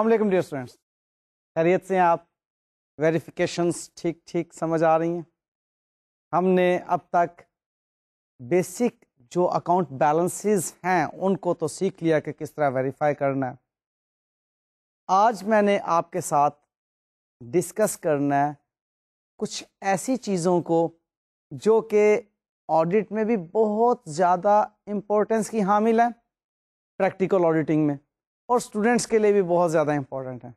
अलमेकम dear students खैरियत से आप वेरिफिकेशंस ठीक ठीक समझ आ रही हैं हमने अब तक बेसिक जो अकाउंट बैलेंसेस हैं उनको तो सीख लिया कि किस तरह वेरीफाई करना है आज मैंने आपके साथ डिस्कस करना है कुछ ऐसी चीज़ों को जो कि ऑडिट में भी बहुत ज़्यादा इम्पोर्टेंस की हामिल है प्रैक्टिकल ऑडिटिंग में और स्टूडेंट्स के लिए भी बहुत ज़्यादा इंपॉर्टेंट है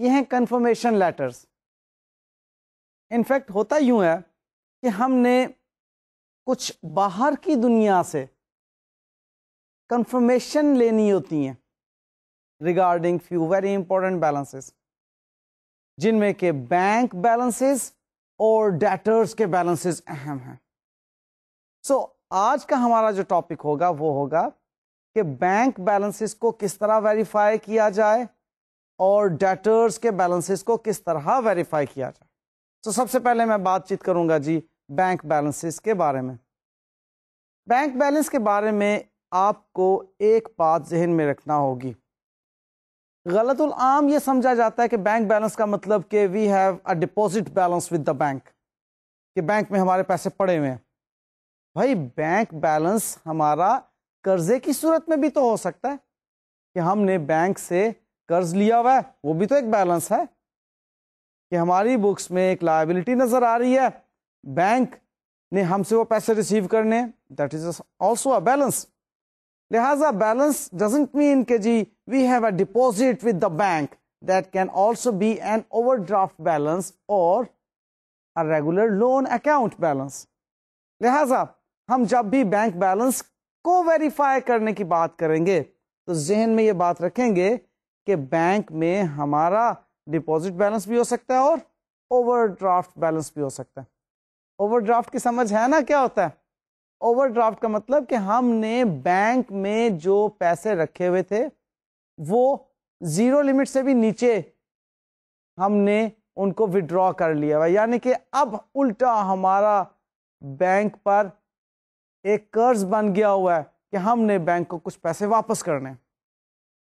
ये हैं कन्फर्मेशन लेटर्स इनफैक्ट होता यूँ है कि हमने कुछ बाहर की दुनिया से कन्फर्मेशन लेनी होती हैं regarding few very important balances जिनमें के बैंक बैलेंसेस और डेटर्स के बैलेंसेस अहम हैं सो so, आज का हमारा जो टॉपिक होगा वो होगा कि बैंक बैलेंसेस को किस तरह वेरीफाई किया जाए और डेटर्स के बैलेंसेस को किस तरह वेरीफाई किया जाए तो सबसे पहले मैं बातचीत करूंगा जी बैंक बैलेंसेस के बारे में बैंक बैलेंस के बारे में आपको एक बात जहन में रखना होगी गलत आम ये समझा जाता है कि बैंक बैलेंस का मतलब कि we have a deposit balance with the bank कि बैंक में हमारे पैसे पड़े हुए हैं भाई बैंक बैलेंस हमारा कर्जे की सूरत में भी तो हो सकता है कि हमने बैंक से कर्ज लिया हुआ है वो भी तो एक बैलेंस है कि हमारी बुक्स में एक लाइबिलिटी नज़र आ रही है बैंक ने हमसे वो पैसे रिसीव करने that is also a balance लिहाजा बैलेंस डजेंट मीन के जी we have a deposit with the bank that can also be an over balance or a regular loan account balance लिहाजा हम जब भी बैंक बैलेंस को verify करने की बात करेंगे तो जहन में यह बात रखेंगे कि बैंक में हमारा डिपॉजिट बैलेंस भी हो सकता है और ओवरड्राफ्ट बैलेंस भी हो सकता है ओवरड्राफ्ट की समझ है ना क्या होता है ओवरड्राफ्ट का मतलब कि हमने बैंक में जो पैसे रखे हुए थे वो जीरो लिमिट से भी नीचे हमने उनको विड्रॉ कर लिया हुआ यानी कि अब उल्टा हमारा बैंक पर एक कर्ज बन गया हुआ है कि हमने बैंक को कुछ पैसे वापस करने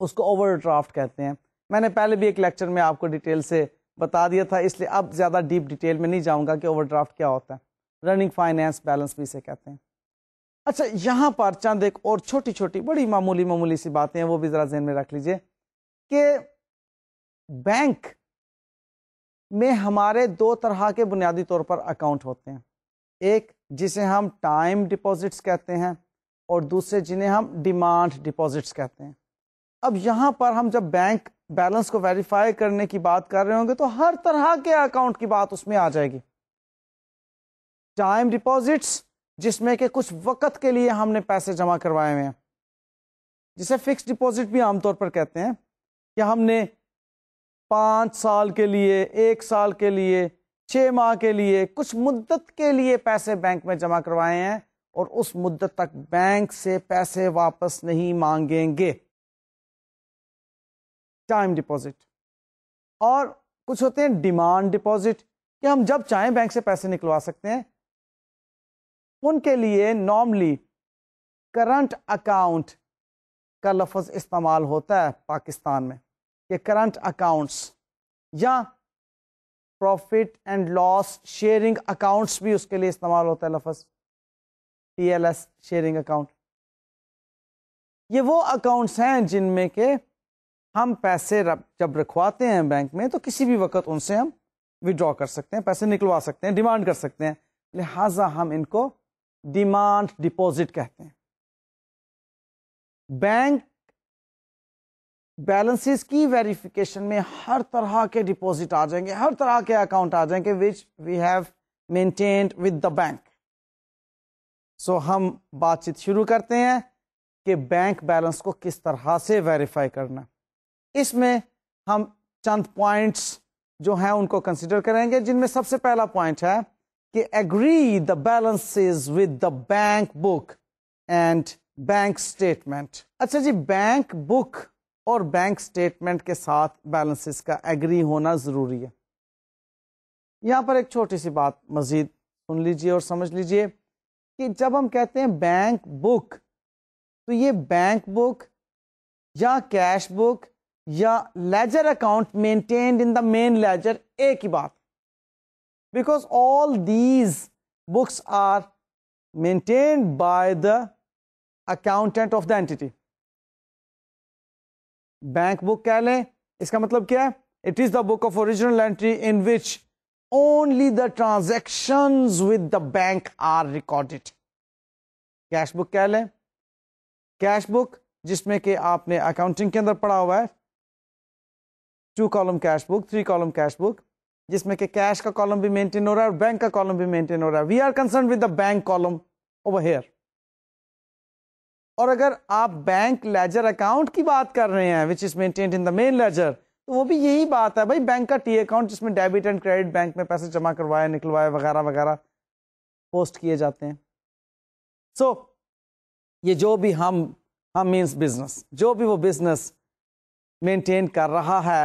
उसको ओवर कहते हैं मैंने पहले भी एक लेक्चर में आपको डिटेल से बता दिया था इसलिए अब ज़्यादा डीप डिटेल में नहीं जाऊंगा कि ओवरड्राफ्ट क्या होता है रनिंग फाइनेंस बैलेंस भी इसे कहते हैं अच्छा यहाँ पर चंद एक और छोटी छोटी बड़ी मामूली मामूली सी बातें हैं वो भी ज़रा जहन में रख लीजिए कि बैंक में हमारे दो तरह के बुनियादी तौर पर अकाउंट होते हैं एक जिसे हम टाइम डिपॉजिट्स कहते हैं और दूसरे जिन्हें हम डिमांड डिपॉजिट्स कहते हैं अब यहाँ पर हम जब बैंक बैलेंस को वेरीफाई करने की बात कर रहे होंगे तो हर तरह के अकाउंट की बात उसमें आ जाएगी टाइम डिपॉजिट्स जिसमें के कुछ वक्त के लिए हमने पैसे जमा करवाए हुए हैं जिसे फिक्स डिपॉजिट भी आमतौर पर कहते हैं कि हमने पाँच साल के लिए एक साल के लिए छह माह के लिए कुछ मुद्दत के लिए पैसे बैंक में जमा करवाए हैं और उस मुद्दत तक बैंक से पैसे वापस नहीं मांगेंगे टाइम डिपॉजिट और कुछ होते हैं डिमांड डिपॉजिट कि हम जब चाहें बैंक से पैसे निकलवा सकते हैं उनके लिए नॉर्मली करंट अकाउंट का लफज इस्तेमाल होता है पाकिस्तान में ये करंट अकाउंट्स या profit and loss sharing accounts भी उसके लिए इस्तेमाल होता है लफज P L S sharing account ये वो अकाउंट्स हैं जिनमें के हम पैसे जब रखवाते हैं बैंक में तो किसी भी वक्त उनसे हम विड्रॉ कर सकते हैं पैसे निकलवा सकते हैं डिमांड कर सकते हैं लिहाजा हम इनको डिमांड डिपॉजिट कहते हैं बैंक बैलेंसेस की वेरिफिकेशन में हर तरह के डिपॉजिट आ जाएंगे हर तरह के अकाउंट आ जाएंगे which we have maintained with the bank so हम बातचीत शुरू करते हैं कि बैंक बैलेंस को किस तरह से वेरीफाई करना इसमें हम चंद पॉइंट्स जो हैं उनको कंसिडर करेंगे जिनमें सबसे पहला पॉइंट है कि agree the balances with the bank book and bank statement अच्छा जी बैंक बुक और बैंक स्टेटमेंट के साथ बैलेंसेस का एग्री होना ज़रूरी है यहाँ पर एक छोटी सी बात मज़ीद सुन लीजिए और समझ लीजिए कि जब हम कहते हैं बैंक बुक तो ये बैंक बुक या कैश बुक या ledger account maintain in the main ledger एक ही बात because all these books are maintain by the accountant of the entity bank book कह लें इसका मतलब क्या है it is the book of original entry in which only the transaction with the bank are recorded cash book कह लें cash book जिसमें कि आपने अकाउंटिंग के अंदर पढ़ा हुआ है two column cash book three column cash book जिसमें कि कैश का कॉलम भी मेंटेन हो रहा है और बैंक का कॉलम भी मेंटेन हो रहा है we are concern with the bank column over here और अगर आप बैंक लेजर अकाउंट की बात कर रहे हैं which is maintain in the main ledger तो वो भी यही बात है भाई बैंक का टी अकाउंट जिसमें डेबिट एंड क्रेडिट बैंक में पैसे जमा करवाए निकलवाए वगैरह वगैरह पोस्ट किए जाते हैं सो so, ये जो भी हम हम मीन्स बिजनेस जो भी वो बिजनेस मेंटेन कर रहा है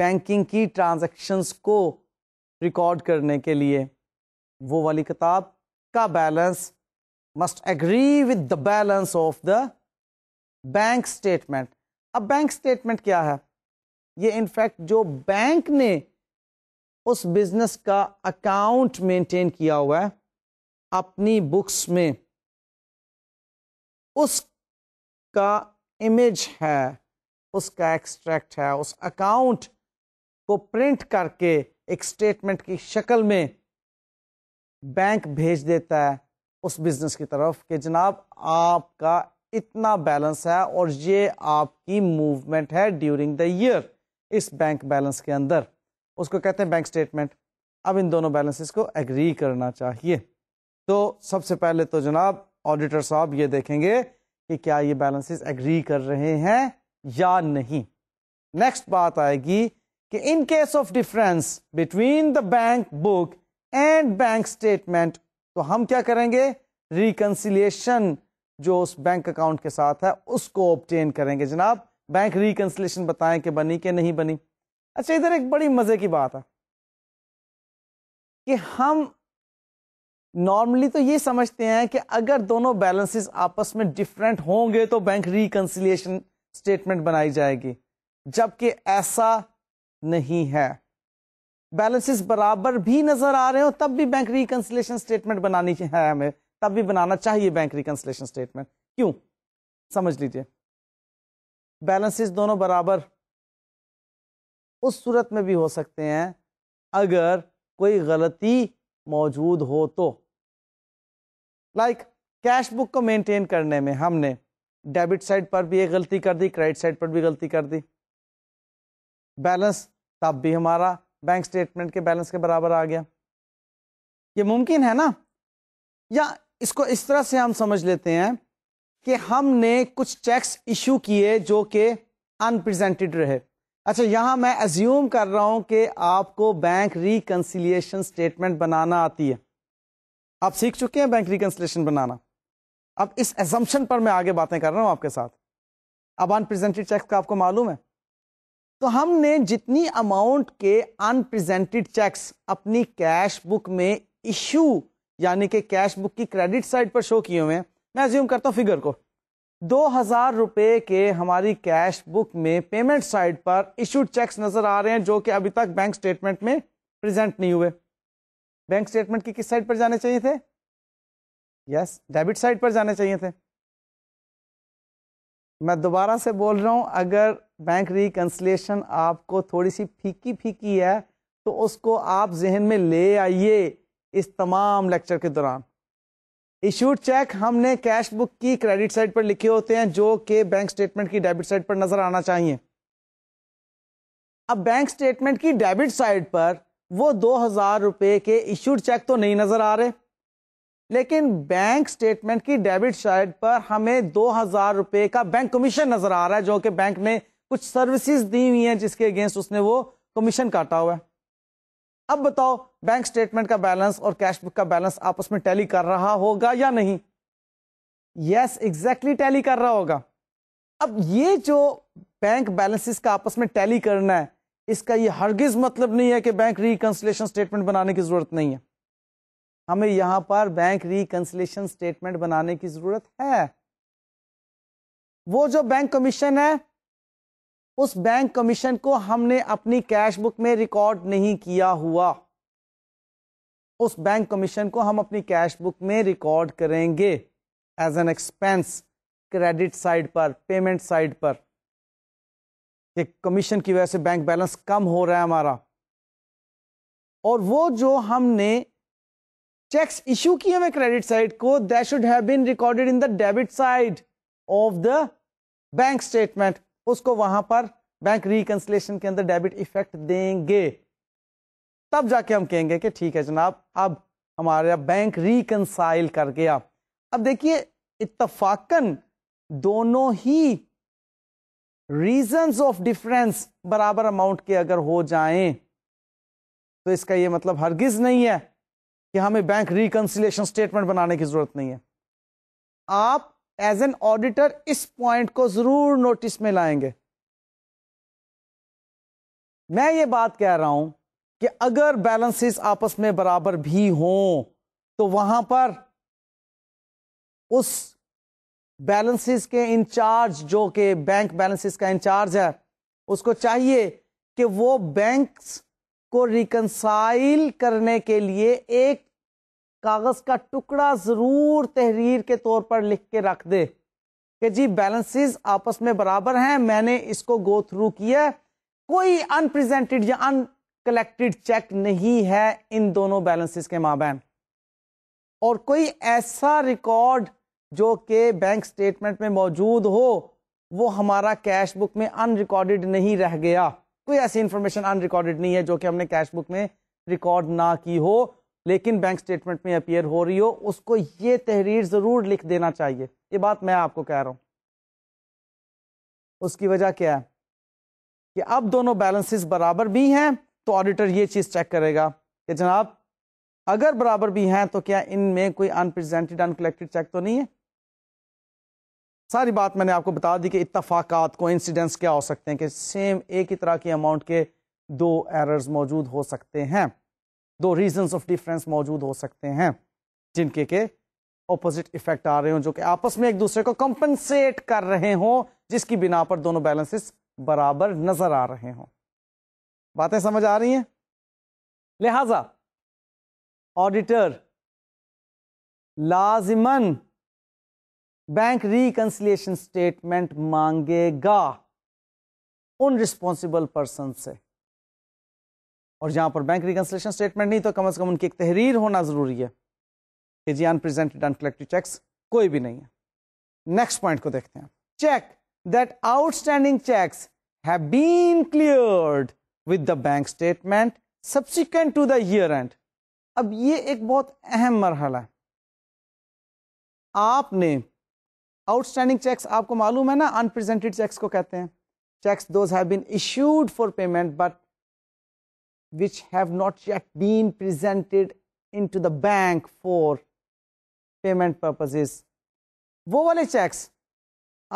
बैंकिंग की ट्रांजेक्शन्स को रिकॉर्ड करने के लिए वो वाली किताब का balance must agree with the balance of the bank statement अब बैंक स्टेटमेंट क्या है ये इनफैक्ट जो बैंक ने उस बिजनेस का अकाउंट मेंटेन किया हुआ है अपनी बुक्स में उस का इमेज है उसका एक्सट्रैक्ट है उस अकाउंट को प्रिंट करके एक स्टेटमेंट की शक्ल में बैंक भेज देता है उस बिजनेस की तरफ कि जनाब आपका इतना बैलेंस है और ये आपकी मूवमेंट है ड्यूरिंग द ईयर इस बैंक बैलेंस के अंदर उसको कहते हैं बैंक स्टेटमेंट अब इन दोनों बैलेंसेस को एग्री करना चाहिए तो सबसे पहले तो जनाब ऑडिटर साहब ये देखेंगे कि क्या ये बैलेंसेस एग्री कर रहे हैं या नहीं नेक्स्ट बात आएगी कि in case of difference between the bank book and bank statement तो हम क्या करेंगे रिकनसिलेशन जो उस बैंक अकाउंट के साथ है उसको ऑप्टेन करेंगे जनाब बैंक रिकनसिलेशन बताएं कि बनी कि नहीं बनी अच्छा इधर एक बड़ी मजे की बात है कि हम नॉर्मली तो ये समझते हैं कि अगर दोनों बैलेंसेस आपस में डिफरेंट होंगे तो बैंक रिकनसिलेशन स्टेटमेंट बनाई जाएगी जबकि ऐसा नहीं है बैलेंसेस बराबर भी नजर आ रहे हो तब भी बैंक रिकंसिलेशन स्टेटमेंट बनानी है हमें तब भी बनाना चाहिए बैंक रिकंसलेशन स्टेटमेंट क्यों समझ लीजिए बैलेंसेस दोनों बराबर उस सूरत में भी हो सकते हैं अगर कोई गलती मौजूद हो तो लाइक like, कैश बुक को मेंटेन करने में हमने डेबिट साइड पर भी एक गलती कर दी क्रेडिट साइड पर भी गलती कर दी बैलेंस तब भी हमारा बैंक स्टेटमेंट के बैलेंस के बराबर आ गया ये मुमकिन है ना या इसको इस तरह से हम समझ लेते हैं कि हमने कुछ चेक्स इशू किए जो कि अनप्रेजेंटेड रहे अच्छा यहां मैं एज्यूम कर रहा हूं कि आपको बैंक रिकन्सिलियेशन स्टेटमेंट बनाना आती है आप सीख चुके हैं बैंक रिकन्सिलेशन बनाना अब इस एजम्पन पर मैं आगे बातें कर रहा हूं आपके साथ अब अनप्रेजेंटेड चेक का आपको मालूम है तो हमने जितनी अमाउंट के अनप्रेजेंटेड चेक्स अपनी कैश बुक में इशू यानी कि कैश बुक की क्रेडिट साइड पर शो किए हुए हैं मैं ज्यूम करता हूँ फिगर को दो हजार रुपये के हमारी कैश बुक में पेमेंट साइड पर इशूड चेक्स नजर आ रहे हैं जो कि अभी तक बैंक स्टेटमेंट में प्रेजेंट नहीं हुए बैंक स्टेटमेंट की किस साइड पर जाने चाहिए थे यस डेबिट साइड पर जाने चाहिए थे मैं दोबारा से बोल रहा हूँ अगर बैंक रिकन्सलेशन आपको थोड़ी सी फीकी फीकी है तो उसको आप जहन में ले आइए इस तमाम लेक्चर के दौरान इशूड चेक हमने कैश बुक की क्रेडिट साइड पर लिखे होते हैं जो कि बैंक स्टेटमेंट की डेबिट साइड पर नजर आना चाहिए अब बैंक स्टेटमेंट की डेबिट साइड पर वो दो हजार रुपए के इशूड चेक तो नहीं नजर आ रहे लेकिन बैंक स्टेटमेंट की डेबिट साइड पर हमें दो हजार रुपए का बैंक कमीशन नजर आ रहा है जो कि बैंक ने कुछ सर्विसेज दी हुई हैं जिसके अगेंस्ट उसने वो कमीशन काटा हुआ है अब बताओ बैंक स्टेटमेंट का बैलेंस और कैश बुक का बैलेंस आपस में टैली कर रहा होगा या नहीं यस एग्जैक्टली टैली कर रहा होगा अब ये जो बैंक बैलेंसेस का आपस में टैली करना है इसका ये हरगिज मतलब नहीं है कि बैंक रिकंसलेशन स्टेटमेंट बनाने की जरूरत नहीं है हमें यहां पर बैंक रिकंसलेशन स्टेटमेंट बनाने की जरूरत है वो जो बैंक कमीशन है उस बैंक कमीशन को हमने अपनी कैश बुक में रिकॉर्ड नहीं किया हुआ उस बैंक कमीशन को हम अपनी कैश बुक में रिकॉर्ड करेंगे as an expense credit side पर पेमेंट साइड पर कमीशन की वजह से बैंक बैलेंस कम हो रहा है हमारा और वो जो हमने चेक्स इश्यू किए हुए क्रेडिट साइड को they should have been recorded in the debit side of the bank statement उसको वहां पर बैंक रिकंसलेशन के अंदर डेबिट इफेक्ट देंगे तब जाके हम कहेंगे कि ठीक है जनाब अब यहाँ बैंक रिकंसाइल कर गया अब देखिए इतफाकन दोनों ही रीजंस ऑफ डिफरेंस बराबर अमाउंट के अगर हो जाएं तो इसका ये मतलब हरगिज नहीं है कि हमें बैंक रिकंसिलेशन स्टेटमेंट बनाने की जरूरत नहीं है आप एज एन ऑडिटर इस पॉइंट को जरूर नोटिस में लाएंगे मैं ये बात कह रहा हूं कि अगर बैलेंसेस आपस में बराबर भी हों तो वहां पर उस बैलेंसेस के इंचार्ज जो कि बैंक बैलेंसेस का इंचार्ज है उसको चाहिए कि वो बैंक्स को रिकनसाइल करने के लिए एक कागज़ का टुकड़ा ज़रूर तहरीर के तौर पर लिख के रख दे कि जी बैलेंसेस आपस में बराबर हैं मैंने इसको गो थ्रू किया कोई अनप्रेजेंटेड या अनकलेक्टेड चेक नहीं है इन दोनों बैलेंसेस के माबैन और कोई ऐसा रिकॉर्ड जो कि बैंक स्टेटमेंट में मौजूद हो वो हमारा कैश बुक में अनरिकॉर्डेड नहीं रह गया कोई ऐसी इन्फॉर्मेशन अनरिकॉर्डेड नहीं है जो कि हमने कैश बुक में रिकॉर्ड ना की हो लेकिन बैंक स्टेटमेंट में अपियर हो रही हो उसको ये तहरीर जरूर लिख देना चाहिए ये बात मैं आपको कह रहा हूँ उसकी वजह क्या है कि अब दोनों बैलेंसेस बराबर भी हैं तो ऑडिटर ये चीज़ चेक करेगा कि जनाब अगर बराबर भी हैं तो क्या इनमें कोई अनप्रेजेंटेड अनकलेक्टेड चेक तो नहीं है सारी बात मैंने आपको बता दी कि इतफाक़ात को इंसिडेंट्स क्या हो सकते हैं कि सेम एक ही तरह के अमाउंट के दो एरर्स मौजूद हो सकते हैं दो रीजंस ऑफ डिफरेंस मौजूद हो सकते हैं जिनके के ऑपोजिट इफेक्ट आ रहे हों जो कि आपस में एक दूसरे को कंपनसेट कर रहे हों जिसकी बिना पर दोनों बैलेंसेस बराबर नजर आ रहे हों बातें समझ आ रही हैं लिहाजा ऑडिटर लाजिमन बैंक रिकन्सिलेशन स्टेटमेंट मांगेगा उन रिस्पॉन्सिबल पर्सन से और जहां पर बैंक रिकन्सिलेशन स्टेटमेंट नहीं तो कम से कम उनकी एक तहरीर होना जरूरी है कि जी अनप्रेजेंटेड अनकलेक्टिव चेक्स कोई भी नहीं है नेक्स्ट पॉइंट को देखते हैं check that outstanding cheques have been cleared with the bank statement subsequent to the year end अब ये एक बहुत अहम मरहला है आपने आउटस्टैंडिंग चेक्स आपको मालूम है ना अनप्रेजेंटेड चेक्स को कहते हैं cheques those have been issued for payment but which have not yet been presented into the bank for payment purposes वो वाले चेक्स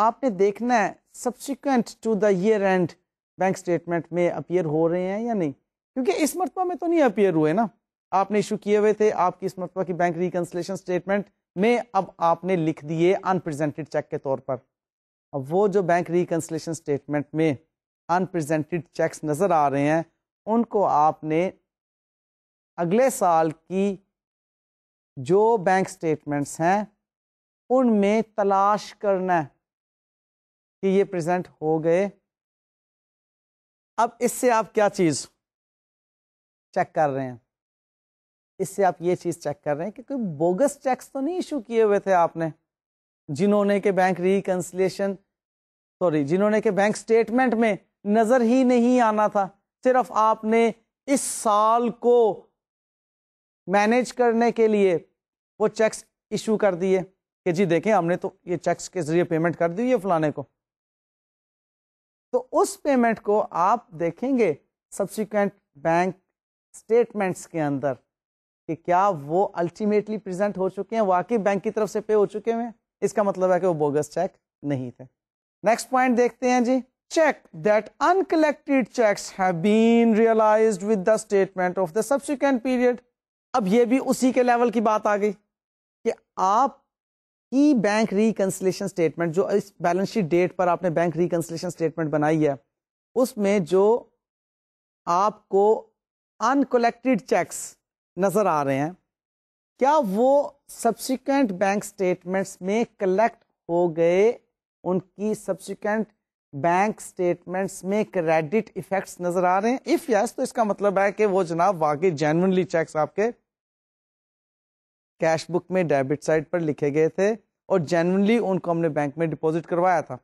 आपने देखना है subsequent to the year end bank statement में अपियर हो रहे हैं या नहीं क्योंकि इस मरतबा में तो नहीं अपियर हुए ना आपने इशू किए हुए थे आपकी इस मरतबा की बैंक रिकन्सलेशन स्टेटमेंट મે اب આપને લખ دیے અનપ્રેઝન્ટેડ ચેક કે તોર પર અ વો જો બેંક રીકન્સિલેશન સ્ટેટમેન્ટ મે અનપ્રેઝન્ટેડ ચેક્સ નજર આ રહે હે ઉનકો આપને اگلے સાલ કી જો બેંક સ્ટેટમેન્ટસ હે ઉનમે તલાશ karna ki ye present ho gaye ab isse aap kya cheez check kar rahe hain इससे आप ये चीज़ चेक कर रहे हैं कि कोई बोगस चेक्स तो नहीं इशू किए हुए थे आपने जिन्होंने के बैंक रिकनसलेशन सॉरी जिन्होंने के बैंक स्टेटमेंट में नज़र ही नहीं आना था सिर्फ आपने इस साल को मैनेज करने के लिए वो चेक्स इशू कर दिए कि जी देखें हमने तो ये चेक्स के ज़रिए पेमेंट कर दी है फलाने को तो उस पेमेंट को आप देखेंगे सब्सिक्वेंट बैंक स्टेटमेंट्स के अंदर कि क्या वो अल्टीमेटली प्रेजेंट हो चुके हैं वाकई बैंक की तरफ से पे हो चुके हैं इसका मतलब है कि वो बोगस चेक नहीं थे नेक्स्ट पॉइंट देखते हैं जी check that uncollected cheques have been realized with the statement of the subsequent period. अब ये भी उसी के लेवल की बात आ गई कि आप ई बैंक रिकंसलेशन स्टेटमेंट जो इस बैलेंस शीट डेट पर आपने बैंक रिकंसलेशन स्टेटमेंट बनाई है उसमें जो आपको अनकलेक्टेड चेक्स नज़र आ रहे हैं क्या वो सब्सिक्वेंट बैंक स्टेटमेंट्स में कलेक्ट हो गए उनकी सब्सिक्वेंट बैंक स्टेटमेंट्स में क्रेडिट इफेक्ट्स नज़र आ रहे हैं इफ़ यस तो इसका मतलब है कि वो जनाब वाकई जेनवनली चेक आपके कैश बुक में डेबिट साइड पर लिखे गए थे और जेनवनली उनको हमने बैंक में डिपॉजिट करवाया था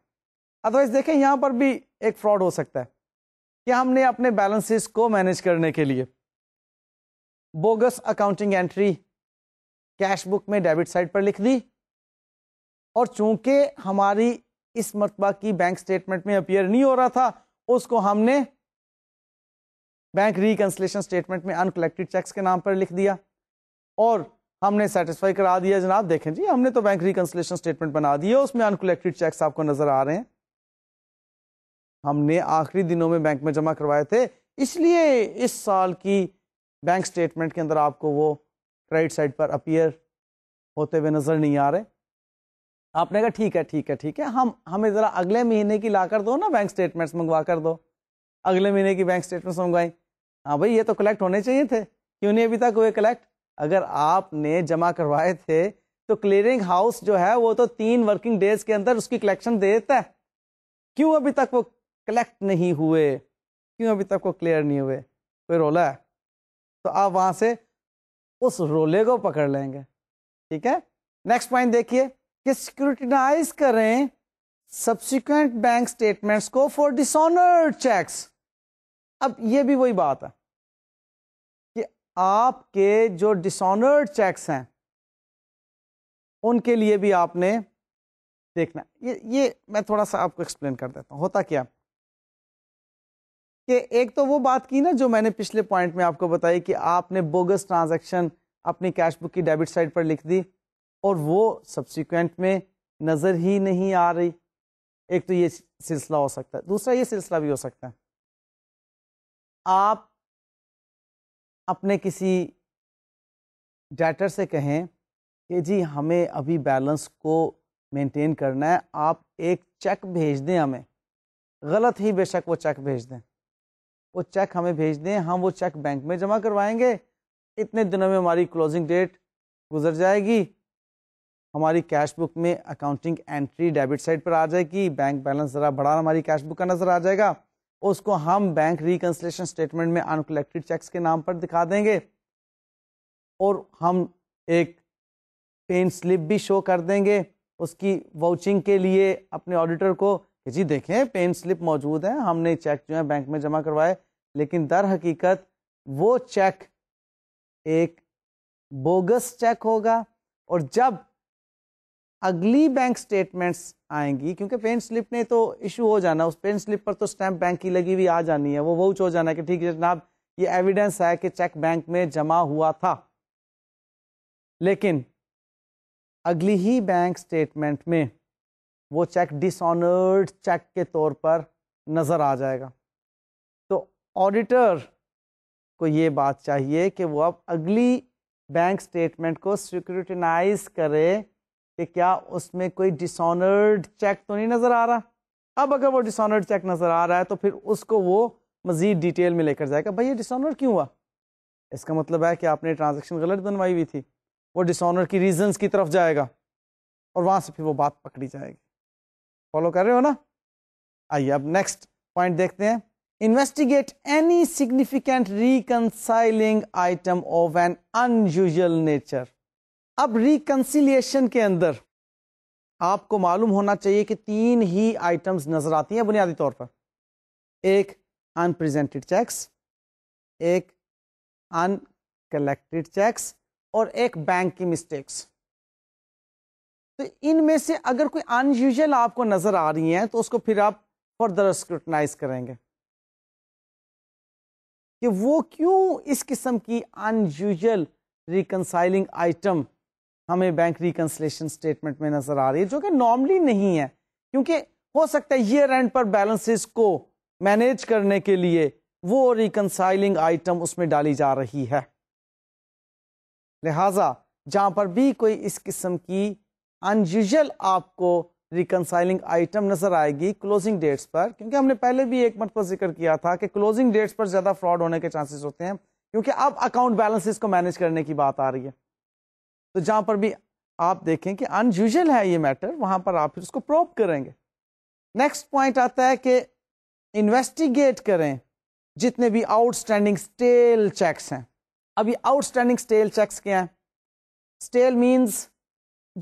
अदरवाइज देखें यहाँ पर भी एक फ्रॉड हो सकता है कि हमने अपने बैलेंसेस को मैनेज करने के लिए bogus accounting entry cash book में डेबिट साइड पर लिख दी और चूंकि हमारी इस मरतबा की बैंक स्टेटमेंट में अपियर नहीं हो रहा था उसको हमने बैंक रिकंसलेशन स्टेटमेंट में अनकलेक्टेड चेक्स के नाम पर लिख दिया और हमने सेटिस्फाई करा दिया जनाब देखें जी हमने तो बैंक रिकंसलेशन स्टेटमेंट बना दिया उसमें अनकलेक्टेड चेक्स आपको नजर आ रहे हैं हमने आखिरी दिनों में बैंक में जमा करवाए थे इसलिए इस साल की बैंक स्टेटमेंट के अंदर आपको वो क्रेडिट साइड पर अपीयर होते हुए नज़र नहीं आ रहे आपने कहा ठीक है ठीक है ठीक है हम हमें ज़रा अगले महीने की ला कर दो ना बैंक स्टेटमेंट्स मंगवा कर दो अगले महीने की बैंक स्टेटमेंट्स मंगवाई हाँ भाई ये तो कलेक्ट होने चाहिए थे क्यों नहीं अभी तक हुए कलेक्ट अगर आपने जमा करवाए थे तो क्लियरिंग हाउस जो है वो तो तीन वर्किंग डेज के अंदर उसकी कलेक्शन दे देता है क्यों अभी तक वो कलेक्ट नहीं हुए क्यों अभी तक वो क्लियर नहीं हुए कोई रोला है तो आप वहां से उस रोले को पकड़ लेंगे ठीक है नेक्स्ट पॉइंट देखिए कि स्क्रूटिनाइज करें सब्सिक्वेंट बैंक स्टेटमेंट्स को फॉर डिसऑनर चेक्स अब ये भी वही बात है कि आपके जो डिसऑनर्ड चेक्स हैं उनके लिए भी आपने देखना ये ये मैं थोड़ा सा आपको एक्सप्लेन कर देता हूँ होता क्या कि एक तो वो बात की ना जो मैंने पिछले पॉइंट में आपको बताई कि आपने बोगस ट्रांजैक्शन अपनी कैश बुक की डेबिट साइड पर लिख दी और वो सब्सिक्वेंट में नज़र ही नहीं आ रही एक तो ये सिलसिला हो सकता है दूसरा ये सिलसिला भी हो सकता है आप अपने किसी डेटर से कहें कि जी हमें अभी बैलेंस को मेंटेन करना है आप एक चेक भेज दें हमें गलत ही बेशक वो चेक भेज दें वो चेक हमें भेज दें हम वो चेक बैंक में जमा करवाएंगे इतने दिनों में हमारी क्लोजिंग डेट गुजर जाएगी हमारी कैश बुक में अकाउंटिंग एंट्री डेबिट साइड पर आ जाएगी बैंक बैलेंस ज़रा बढ़ा हमारी कैश बुक का नज़र आ जाएगा उसको हम बैंक रिकन्सलेशन स्टेटमेंट में अनकलेक्टेड चेक्स के नाम पर दिखा देंगे और हम एक पेन स्लिप भी शो कर देंगे उसकी वाउचिंग के लिए अपने ऑडिटर को जी देखें पेन स्लिप मौजूद है हमने चेक जो है बैंक में जमा करवाए लेकिन दर हकीकत वो चेक एक बोगस चेक होगा और जब अगली बैंक स्टेटमेंट्स आएंगी क्योंकि पेन स्लिप ने तो इशू हो जाना उस पेन स्लिप पर तो स्टैंप बैंक की लगी हुई आ जानी है वो वोच हो जाना कि ठीक है जनाब ये एविडेंस है कि चेक बैंक में जमा हुआ था लेकिन अगली ही बैंक स्टेटमेंट में वो चेक डिसऑनर्ड चेक के तौर पर नज़र आ जाएगा तो ऑडिटर को ये बात चाहिए कि वो अब अगली बैंक स्टेटमेंट को सिक्योरिटीनाइज करे कि क्या उसमें कोई डिसऑनर्ड चेक तो नहीं नज़र आ रहा अब अगर वो डिसऑनर्ड चेक नज़र आ रहा है तो फिर उसको वो मज़ीद डिटेल में लेकर जाएगा भाई ये डिसऑनर क्यों हुआ इसका मतलब है कि आपने ट्रांजेक्शन गलत बनवाई हुई थी वो डिसऑनर की रीजंस की तरफ जाएगा और वहाँ से फिर वो बात पकड़ी जाएगी फॉलो कर रहे हो ना आइए अब नेक्स्ट पॉइंट देखते हैं investigate any significant reconciling item of an unusual nature अब रिकनसिलियेशन के अंदर आपको मालूम होना चाहिए कि तीन ही आइटम्स नजर आती हैं बुनियादी तौर पर एक अनप्रेजेंटेड चेक्स एक अनकलेक्टेड चेक्स और एक बैंक की मिस्टेक्स तो इनमें से अगर कोई अनयूजल आपको नज़र आ रही है तो उसको फिर आप फर्दर स्क्रूटनाइज करेंगे कि वो क्यों इस किस्म की अनयूजल रिकनसाइलिंग आइटम हमें बैंक रिकनसलेशन स्टेटमेंट में नज़र आ रही है जो कि नॉर्मली नहीं है क्योंकि हो सकता है ईयर एंड पर बैलेंसेस को मैनेज करने के लिए वो रिकनसाइलिंग आइटम उसमें डाली जा रही है लिहाजा जहां पर भी कोई इस किस्म की अनयूजल आपको रिकनसाइलिंग आइटम नजर आएगी क्लोजिंग डेट्स पर क्योंकि हमने पहले भी एक मत पर जिक्र किया था कि क्लोजिंग डेट्स पर ज्यादा फ्रॉड होने के चांसेस होते हैं क्योंकि अब अकाउंट बैलेंसेस को मैनेज करने की बात आ रही है तो जहां पर भी आप देखें कि अनयूजल है ये मैटर वहां पर आप फिर उसको प्रोप करेंगे नेक्स्ट पॉइंट आता है कि इन्वेस्टिगेट करें जितने भी आउटस्टैंडिंग स्टेल चेक्स हैं अभी आउटस्टैंडिंग स्टेल चेक्स क्या हैं स्टेल मीन्स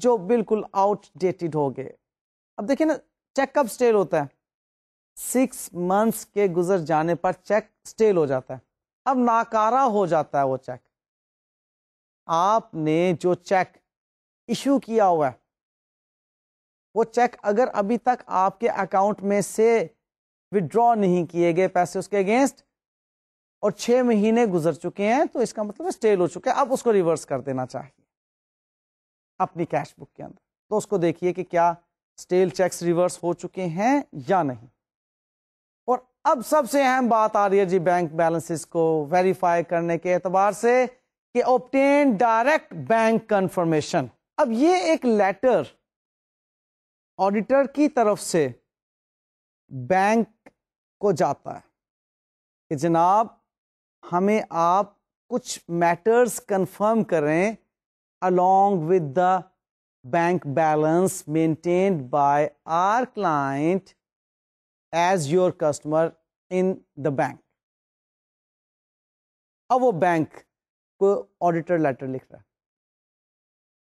जो बिल्कुल आउटडेटेड हो गए अब देखिए ना चेकअप स्टेल होता है सिक्स मंथ्स के गुजर जाने पर चेक स्टेल हो जाता है अब नाकारा हो जाता है वो चेक आपने जो चेक इशू किया हुआ है वो चेक अगर अभी तक आपके अकाउंट में से विड्रॉ नहीं किए गए पैसे उसके अगेंस्ट और छह महीने गुजर चुके हैं तो इसका मतलब स्टेल हो चुका है अब उसको रिवर्स कर देना चाहिए अपनी कैश बुक के अंदर तो उसको देखिए कि क्या स्टेल चेक्स रिवर्स हो चुके हैं या नहीं और अब सबसे अहम बात आ रही है जी बैंक बैलेंसेस को वेरीफाई करने के एतबार से कि ऑप्टेन डायरेक्ट बैंक कंफर्मेशन अब ये एक लेटर ऑडिटर की तरफ से बैंक को जाता है कि जनाब हमें आप कुछ मैटर्स कंफर्म करें along with the bank balance maintained by our client as your customer in the bank. अब वो बैंक को ऑडिटर लेटर लिख रहा है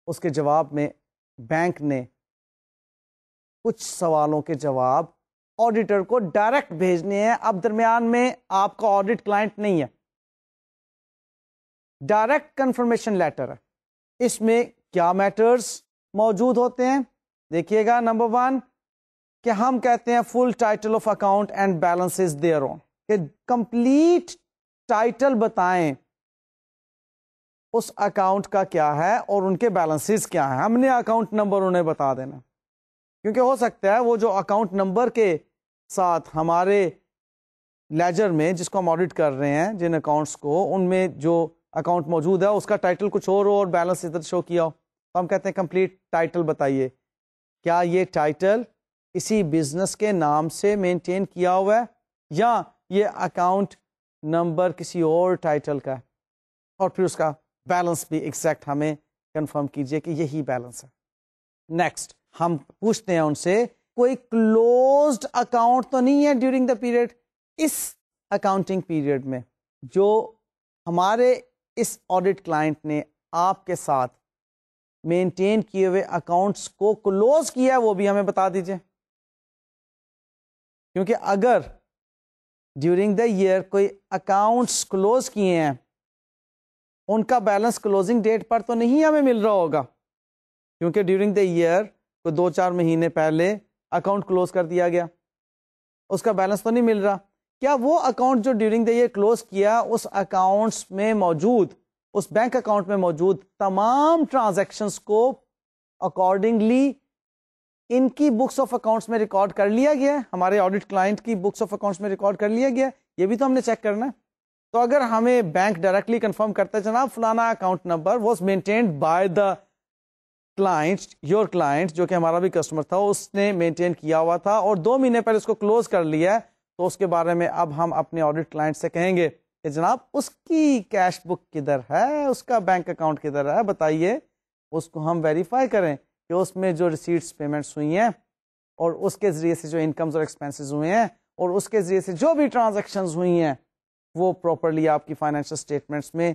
उसके जवाब में बैंक ने कुछ सवालों के जवाब ऑडिटर को डायरेक्ट भेजने हैं अब दरमियान में आपका ऑडिट क्लाइंट नहीं है डायरेक्ट कंफर्मेशन लेटर है इसमें क्या मैटर्स मौजूद होते हैं देखिएगा नंबर वन कि हम कहते हैं full title of account and balance is there on कि कंप्लीट टाइटल बताएं उस अकाउंट का क्या है और उनके बैलेंसेस क्या है हमने अकाउंट नंबर उन्हें बता देना क्योंकि हो सकता है वो जो अकाउंट नंबर के साथ हमारे लेजर में जिसको हम ऑडिट कर रहे हैं जिन अकाउंट्स को उनमें जो अकाउंट मौजूद है उसका टाइटल कुछ और हो और बैलेंस इधर शो किया हो तो हम कहते हैं कंप्लीट टाइटल बताइए क्या ये टाइटल इसी बिजनेस के नाम से मेंटेन किया हुआ है या ये अकाउंट नंबर किसी और टाइटल का है और फिर उसका बैलेंस भी एग्जैक्ट हमें कंफर्म कीजिए कि यही बैलेंस है नेक्स्ट हम पूछते हैं उनसे कोई क्लोज अकाउंट तो नहीं है ड्यूरिंग द पीरियड इस अकाउंटिंग पीरियड में जो हमारे इस ऑडिट क्लाइंट ने आपके साथ मेंटेन किए हुए अकाउंट्स को क्लोज किया वो भी हमें बता दीजिए क्योंकि अगर ड्यूरिंग द ईयर कोई अकाउंट्स क्लोज किए हैं उनका बैलेंस क्लोजिंग डेट पर तो नहीं हमें मिल रहा होगा क्योंकि ड्यूरिंग द ईयर को दो चार महीने पहले अकाउंट क्लोज कर दिया गया उसका बैलेंस तो नहीं मिल रहा क्या वो अकाउंट जो ड्यूरिंग द ईयर क्लोज किया उस अकाउंट्स में मौजूद उस बैंक अकाउंट में मौजूद तमाम ट्रांजैक्शंस को अकॉर्डिंगली इनकी बुक्स ऑफ अकाउंट्स में रिकॉर्ड कर लिया गया हमारे ऑडिट क्लाइंट की बुक्स ऑफ अकाउंट्स में रिकॉर्ड कर लिया गया ये भी तो हमने चेक करना है तो अगर हमें बैंक डायरेक्टली कंफर्म करता है जनाब फलाना account number was maintained by the client your client जो कि हमारा भी कस्टमर था उसने मेंटेन किया हुआ था और दो महीने पहले उसको क्लोज कर लिया है तो उसके बारे में अब हम अपने ऑडिट क्लाइंट से कहेंगे कि जनाब उसकी कैश बुक किधर है उसका बैंक अकाउंट किधर है बताइए उसको हम वेरीफाई करें कि उसमें जो रिसीट्स पेमेंट्स हुई हैं और उसके ज़रिए से जो इनकम्स और एक्सपेंसिस हुए हैं और उसके ज़रिए से जो भी ट्रांजेक्शन हुई हैं वो प्रॉपरली आपकी फाइनेंशियल स्टेटमेंट्स में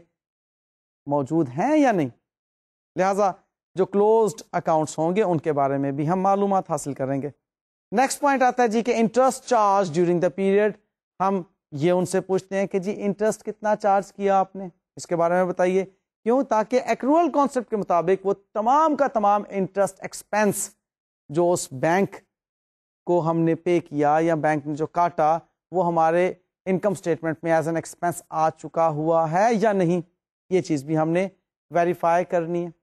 मौजूद हैं या नहीं लिहाजा जो क्लोज्ड अकाउंट्स होंगे उनके बारे में भी हम मालूम हासिल करेंगे नेक्स्ट पॉइंट आता है जी के interest charge during the period हम ये उनसे पूछते हैं कि जी इंटरेस्ट कितना चार्ज किया आपने इसके बारे में बताइए क्यों ताकि एक्रूअल कॉन्सेप्ट के मुताबिक वो तमाम का तमाम इंटरेस्ट एक्सपेंस जो उस बैंक को हमने पे किया या बैंक ने जो काटा वो हमारे इनकम स्टेटमेंट में एज एन एक्सपेंस आ चुका हुआ है या नहीं ये चीज़ भी हमने वेरीफाई करनी है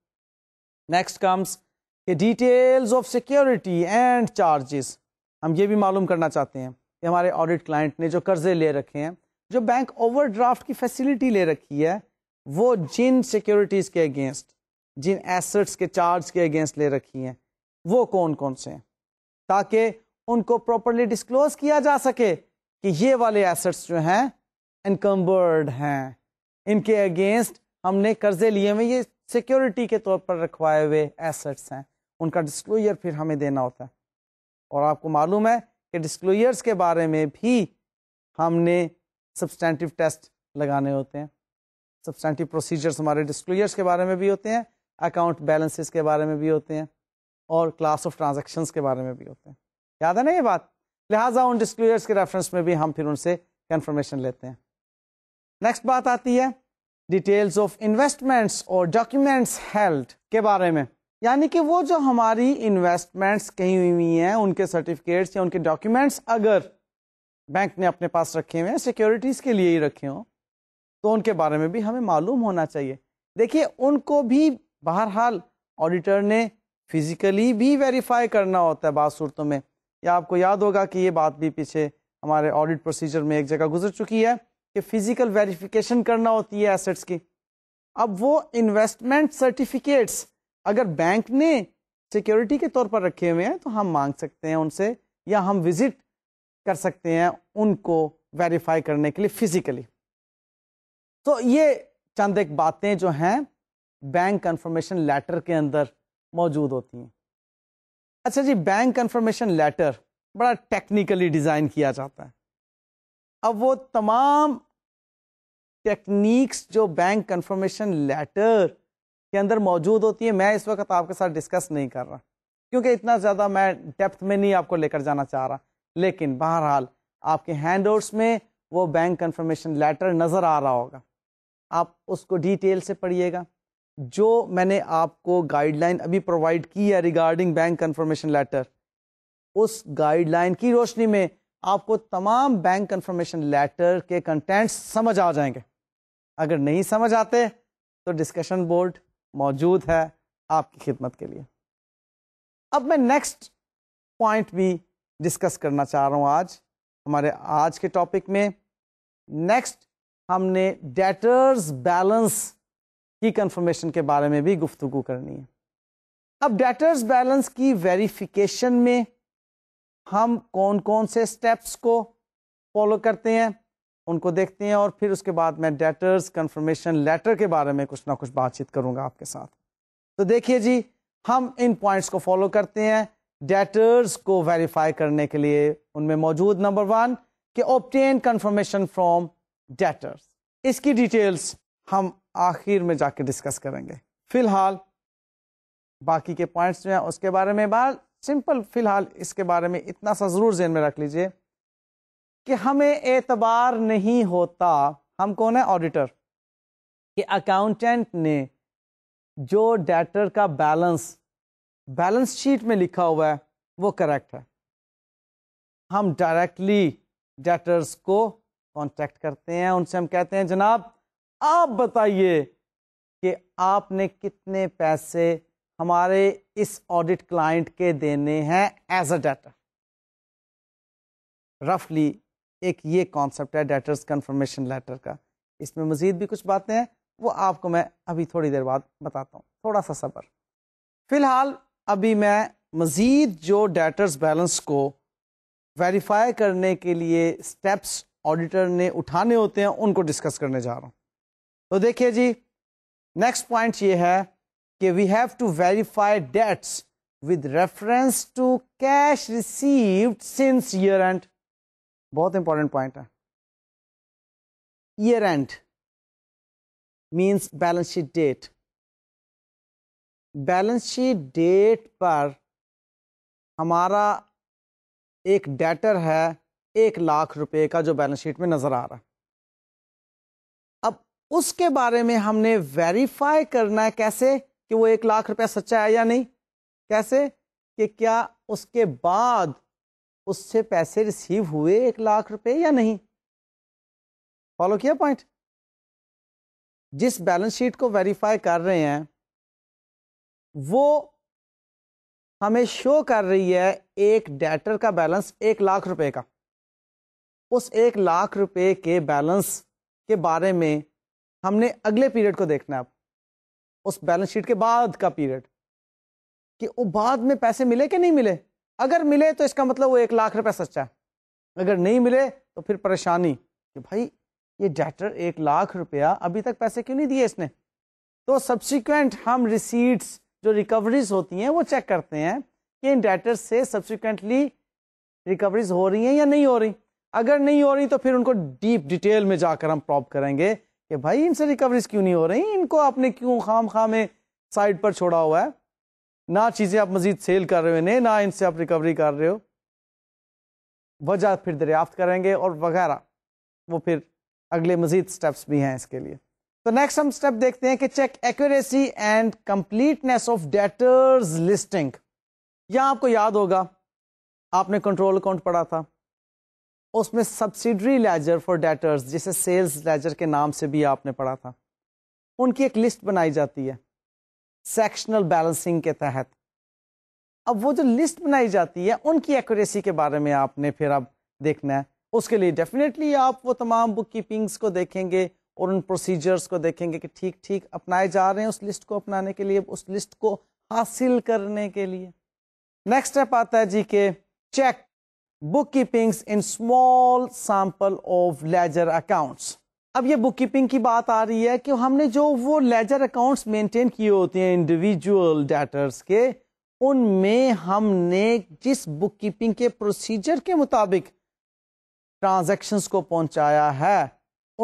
नेक्स्ट कम्स कि details of security and charges हम ये भी मालूम करना चाहते हैं कि हमारे ऑडिट क्लाइंट ने जो कर्जे ले रखे हैं जो बैंक ओवरड्राफ्ट की फैसिलिटी ले रखी है वो जिन सिक्योरिटीज़ के अगेंस्ट जिन एसेट्स के चार्ज के अगेंस्ट ले रखी हैं वो कौन कौन से हैं ताकि उनको प्रॉपरली डिस्क्लोज किया जा सके कि ये वाले एसेट्स जो हैं इनकम्बर्ड हैं इनके अगेंस्ट हमने कर्जे लिए हुए ये सिक्योरिटी के तौर पर रखवाए हुए एसेट्स हैं उनका डिस्क्लोजर फिर हमें देना होता है और आपको मालूम है कि डिस्क्लोजर्स के बारे में भी हमने सब्सटैंटिव टेस्ट लगाने होते हैं सब्सटैंटिव प्रोसीजर्स हमारे डिस्क्लोजर्स के बारे में भी होते हैं अकाउंट बैलेंसेस के बारे में भी होते हैं और क्लास ऑफ ट्रांजेक्शन्स के बारे में भी होते हैं याद है ना ये बात लिहाजा उन डिस्क्लोजर्स के रेफरेंस में भी हम फिर उनसे कन्फर्मेशन लेते हैं नेक्स्ट बात आती है डिटेल्स ऑफ इन्वेस्टमेंट्स और डॉक्यूमेंट्स हेल्थ के बारे में यानी कि वो जो हमारी इन्वेस्टमेंट्स कही हुई हुई हैं उनके सर्टिफिकेट्स या उनके डॉक्यूमेंट्स अगर बैंक ने अपने पास रखे हुए हैं सिक्योरिटीज़ के लिए ही रखे हों तो उनके बारे में भी हमें मालूम होना चाहिए देखिए उनको भी बहरहाल ऑडिटर ने फिजिकली भी वेरीफाई करना होता है बाद सूरतों में या आपको याद होगा कि ये बात भी पीछे हमारे ऑडिट प्रोसीजर में एक जगह गुजर चुकी है कि फिजिकल वेरीफिकेशन करना होती है एसेट्स की अब वो इन्वेस्टमेंट सर्टिफिकेट्स अगर बैंक ने सिक्योरिटी के तौर पर रखे हुए हैं तो हम मांग सकते हैं उनसे या हम विजिट कर सकते हैं उनको वेरीफाई करने के लिए फिजिकली तो ये चंद एक बातें जो हैं बैंक कन्फर्मेशन लेटर के अंदर मौजूद होती हैं अच्छा जी बैंक कन्फर्मेशन लेटर बड़ा टेक्निकली डिज़ाइन किया जाता है अब वो तमाम टेक्निक्स जो बैंक कन्फर्मेशन लेटर के अंदर मौजूद होती है मैं इस वक्त आपके साथ डिस्कस नहीं कर रहा क्योंकि इतना ज़्यादा मैं डेप्थ में नहीं आपको लेकर जाना चाह रहा लेकिन बहरहाल आपके हैंड में वो बैंक कन्फर्मेशन लेटर नज़र आ रहा होगा आप उसको डिटेल से पढ़िएगा जो मैंने आपको गाइडलाइन अभी प्रोवाइड की है रिगार्डिंग बैंक कन्फर्मेशन लेटर उस गाइडलाइन की रोशनी में आपको तमाम बैंक कन्फर्मेशन लेटर के कंटेंट्स समझ आ जाएंगे अगर नहीं समझ आते तो डिस्कशन बोर्ड मौजूद है आपकी खिदमत के लिए अब मैं नेक्स्ट पॉइंट भी डिस्कस करना चाह रहा हूँ आज हमारे आज के टॉपिक में नेक्स्ट हमने डेटर्स बैलेंस की कंफर्मेशन के बारे में भी गुफ्तु करनी है अब डेटर्स बैलेंस की वेरिफिकेशन में हम कौन कौन से स्टेप्स को फॉलो करते हैं उनको देखते हैं और फिर उसके बाद मैं डेटर्स कंफर्मेशन लेटर के बारे में कुछ ना कुछ बातचीत करूंगा आपके साथ तो देखिए जी हम इन पॉइंट्स को फॉलो करते हैं डेटर्स को वेरीफाई करने के लिए उनमें मौजूद नंबर वन के ऑप्टेन कंफर्मेशन फ्रॉम डेटर्स इसकी डिटेल्स हम आखिर में जाके डिस्कस करेंगे फिलहाल बाकी के पॉइंट्स जो हैं उसके बारे में बार सिंपल फिलहाल इसके बारे में इतना सा ज़रूर जेन में रख लीजिए कि हमें एतबार नहीं होता हम कौन है ऑडिटर कि अकाउंटेंट ने जो डेटर का बैलेंस बैलेंस शीट में लिखा हुआ है वो करेक्ट है हम डायरेक्टली डेटर्स को कांटेक्ट करते हैं उनसे हम कहते हैं जनाब आप बताइए कि आपने कितने पैसे हमारे इस ऑडिट क्लाइंट के देने हैं एज अ डेटर रफली एक ये कॉन्सेप्ट है डेटर्स कन्फर्मेशन लेटर का इसमें मज़ीद भी कुछ बातें हैं वो आपको मैं अभी थोड़ी देर बाद बताता हूँ थोड़ा सा सब्र फ़िलहाल अभी मैं मज़ीद जो डेटर्स बैलेंस को वेरीफाई करने के लिए स्टेप्स ऑडिटर ने उठाने होते हैं उनको डिस्कस करने जा रहा हूँ तो देखिए जी नेक्स्ट पॉइंट ये है कि we have to verify debts with reference to cash received since year end बहुत इंपॉर्टेंट पॉइंट है year end means balance sheet date balance sheet date पर हमारा एक डेटर है एक लाख रुपए का जो बैलेंस शीट में नज़र आ रहा है अब उसके बारे में हमने वेरीफाई करना है कैसे कि वो एक लाख रुपया सच्चा है या नहीं कैसे कि क्या उसके बाद उससे पैसे रिसीव हुए एक लाख रुपए या नहीं फॉलो किया पॉइंट जिस बैलेंस शीट को वेरीफाई कर रहे हैं वो हमें शो कर रही है एक डेटर का बैलेंस एक लाख रुपए का उस एक लाख रुपए के बैलेंस के बारे में हमने अगले पीरियड को देखना है उस बैलेंस शीट के बाद का पीरियड कि वो बाद में पैसे मिले कि नहीं मिले अगर मिले तो इसका मतलब वो एक लाख रुपया सच्चा है अगर नहीं मिले तो फिर परेशानी कि भाई ये डेटर एक लाख रुपया अभी तक पैसे क्यों नहीं दिए इसने तो सब्सिक्वेंट हम रिसीट्स जो रिकवरीज होती हैं वो चेक करते हैं कि इन डेटर से सब्सिक्वेंटली रिकवरीज हो रही हैं या नहीं हो रही अगर नहीं हो रही तो फिर उनको डीप डिटेल में जाकर हम प्रॉप करेंगे कि भाई इनसे रिकवरीज क्यों नहीं हो रही इनको आपने क्यों खाम खामे साइड पर छोड़ा हुआ है ना चीज़ें आप मजीद सेल कर रहे हो नहीं ना इनसे आप रिकवरी कर रहे हो वजह फिर दरियाफ्त करेंगे और वगैरह वो फिर अगले मजीद स्टेप्स भी हैं इसके लिए तो नेक्स्ट हम स्टेप देखते हैं कि check accuracy and completeness of debtors listing यह आपको याद होगा आपने कंट्रोल अकाउंट पढ़ा था उसमें सब्सिडरी लेजर फॉर डेटर्स जिसे सेल्स लेजर के नाम से भी आपने पढ़ा था उनकी एक लिस्ट बनाई जाती है सेक्शनल बैलेंसिंग के तहत अब वो जो लिस्ट बनाई जाती है उनकी एक्यूरेसी के बारे में आपने फिर अब देखना है उसके लिए डेफिनेटली आप वो तमाम बुक कीपिंग्स को देखेंगे और उन प्रोसीजर्स को देखेंगे कि ठीक ठीक अपनाए जा रहे हैं उस लिस्ट को अपनाने के लिए उस लिस्ट को हासिल करने के लिए नेक्स्ट स्टेप आता है जी के check book keepings in small sample of ledger accounts अब ये बुक कीपिंग की बात आ रही है कि हमने जो वो लेजर अकाउंट्स मेंटेन किए होते हैं इंडिविजुअल डेटर्स के उनमें हमने जिस बुक कीपिंग के प्रोसीजर के मुताबिक ट्रांजेक्शन को पहुंचाया है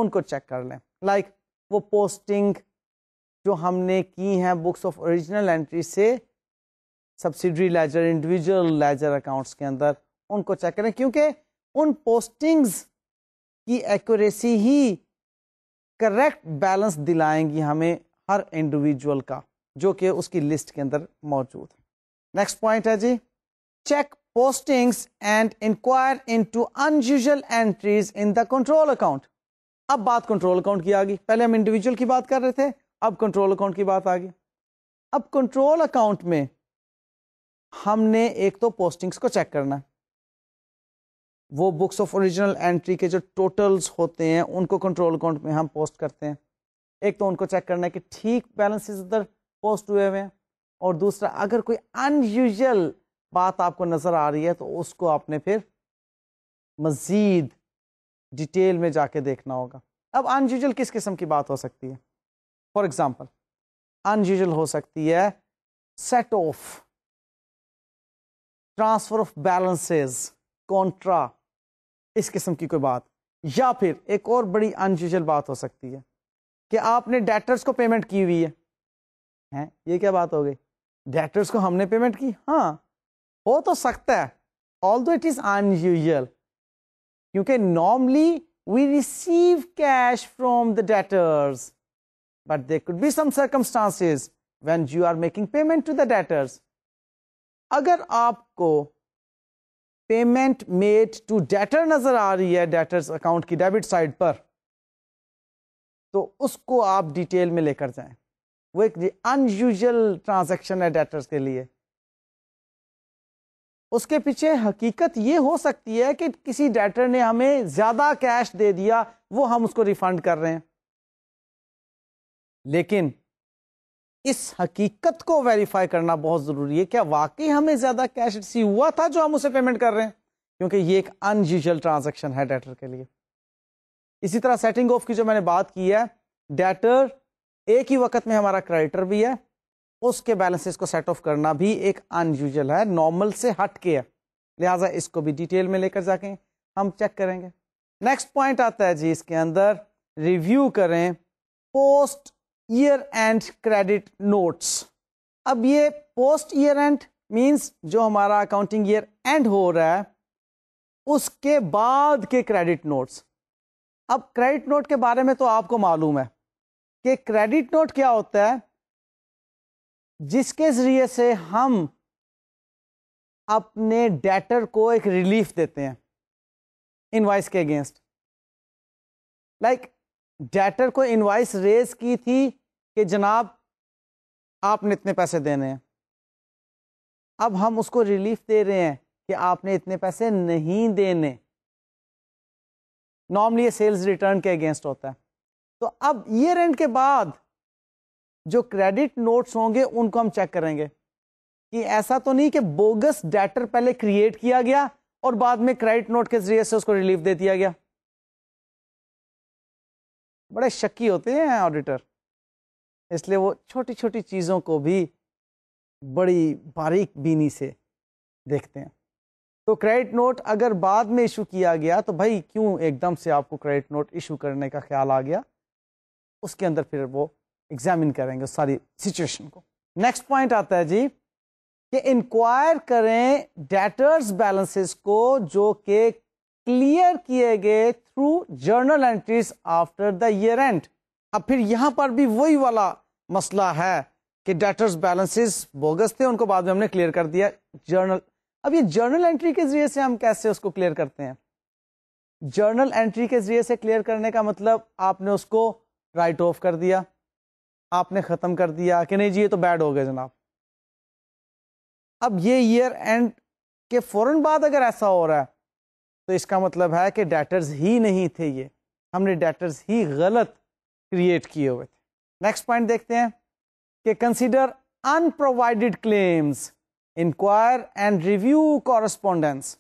उनको चेक कर लें लाइक like, वो पोस्टिंग जो हमने की है बुक्स ऑफ ओरिजिनल एंट्री से subsidiary ledger individual ledger accounts के अंदर उनको चेक करें क्योंकि उन पोस्टिंग्स की एक्यूरेसी ही करेक्ट बैलेंस दिलाएंगी हमें हर इंडिविजुअल का जो कि उसकी लिस्ट के अंदर मौजूद है नेक्स्ट पॉइंट है जी check postings and enquire into unusual entries in the control account अब बात कंट्रोल अकाउंट की आ गई पहले हम इंडिविजुअल की बात कर रहे थे अब कंट्रोल अकाउंट की बात आ गई अब कंट्रोल अकाउंट में हमने एक तो पोस्टिंग्स को चेक करना वो बुक्स ऑफ ओरिजिनल एंट्री के जो टोटल्स होते हैं उनको कंट्रोल अकाउंट में हम पोस्ट करते हैं एक तो उनको चेक करना है कि ठीक बैलेंसेस उधर पोस्ट हुए हुए हैं और दूसरा अगर कोई अनयूजल बात आपको नज़र आ रही है तो उसको आपने फिर मज़ीद डिटेल में जाके देखना होगा अब अनयूजल किस किस्म की बात हो सकती है फॉर एग्ज़ाम्पल अनयूजल हो सकती है set off transfer of balances contra इस किस्म की कोई बात या फिर एक और बड़ी अनयूजल बात हो सकती है कि आपने डेटर्स को पेमेंट की हुई है हैं ये क्या बात हो गई डेटर्स को हमने पेमेंट की हाँ हो तो सकता है although it is unusual क्योंकि normally we receive cash from the debtors. But there could be some circumstances when you are making payment to the debtors. अगर आपको पेमेंट मेड टू डेटर नजर आ रही है डेटर्स अकाउंट की debit side पर तो उसको आप डिटेल में लेकर जाएं वो एक अनयूजल ट्रांजैक्शन है डेटर्स के लिए उसके पीछे हकीकत ये हो सकती है कि किसी डेटर ने हमें ज्यादा कैश दे दिया वो हम उसको रिफंड कर रहे हैं लेकिन इस हकीकत को वेरीफाई करना बहुत जरूरी है क्या वाकई हमें ज्यादा कैश रिसीव हुआ था जो हम उसे पेमेंट कर रहे हैं क्योंकि ये एक अनयूजल ट्रांजेक्शन है डेटर के लिए इसी तरह सेटिंग ऑफ की जो मैंने बात की है डेटर एक ही वक्त में हमारा क्रेडिटर भी है उसके बैलेंसेस को सेट ऑफ करना भी एक अनयूजल है नॉर्मल से हट के है लिहाजा इसको भी डिटेल में लेकर जाके हम चेक करेंगे नेक्स्ट पॉइंट आता है जी इसके अंदर रिव्यू करें post year end credit notes अब ये पोस्ट ईयर एंड मींस जो हमारा अकाउंटिंग ईयर एंड हो रहा है उसके बाद के क्रेडिट नोट्स अब क्रेडिट नोट के बारे में तो आपको मालूम है कि क्रेडिट नोट क्या होता है जिसके ज़रिए से हम अपने डेटर को एक रिलीफ देते हैं इनवाइस के अगेंस्ट लाइक like, डेटर को इनवाइस रेज की थी कि जनाब आपने इतने पैसे देने हैं अब हम उसको रिलीफ दे रहे हैं कि आपने इतने पैसे नहीं देने नॉर्मली ये सेल्स रिटर्न के अगेंस्ट होता है तो अब ये रेंट के बाद जो क्रेडिट नोट्स होंगे उनको हम चेक करेंगे कि ऐसा तो नहीं कि बोगस डेटर पहले क्रिएट किया गया और बाद में क्रेडिट नोट के जरिए से उसको रिलीफ दे दिया गया बड़े शक्की होते हैं ऑडिटर इसलिए वो छोटी छोटी चीज़ों को भी बड़ी बारीक बीनी से देखते हैं तो क्रेडिट नोट अगर बाद में इशू किया गया तो भाई क्यों एकदम से आपको क्रेडिट नोट इशू करने का ख्याल आ गया उसके अंदर फिर वो एग्जामिन करेंगे सारी सिचुएशन को नेक्स्ट पॉइंट आता है जी कि इंक्वायर करें डेटर्स बैलेंसेस को जो कि क्लियर किए गए through journal entries after the year end अब फिर यहां पर भी वही वाला मसला है कि डेटर्स बैलेंसेस बोगस थे उनको बाद में हमने क्लियर कर दिया जर्नल अब ये जर्नल एंट्री के जरिए से हम कैसे उसको क्लियर करते हैं जर्नल एंट्री के जरिए से क्लियर करने का मतलब आपने उसको राइट ऑफ कर दिया आपने ख़त्म कर दिया कि नहीं जी ये तो बैड हो गए जनाब अब ये ईयर एंड के फौरन बाद अगर ऐसा हो रहा है तो इसका मतलब है कि डेटर्स ही नहीं थे ये हमने डेटर्स ही गलत क्रिएट किए हुए थे नेक्स्ट पॉइंट देखते हैं कि consider unprovided claims enquire and review correspondence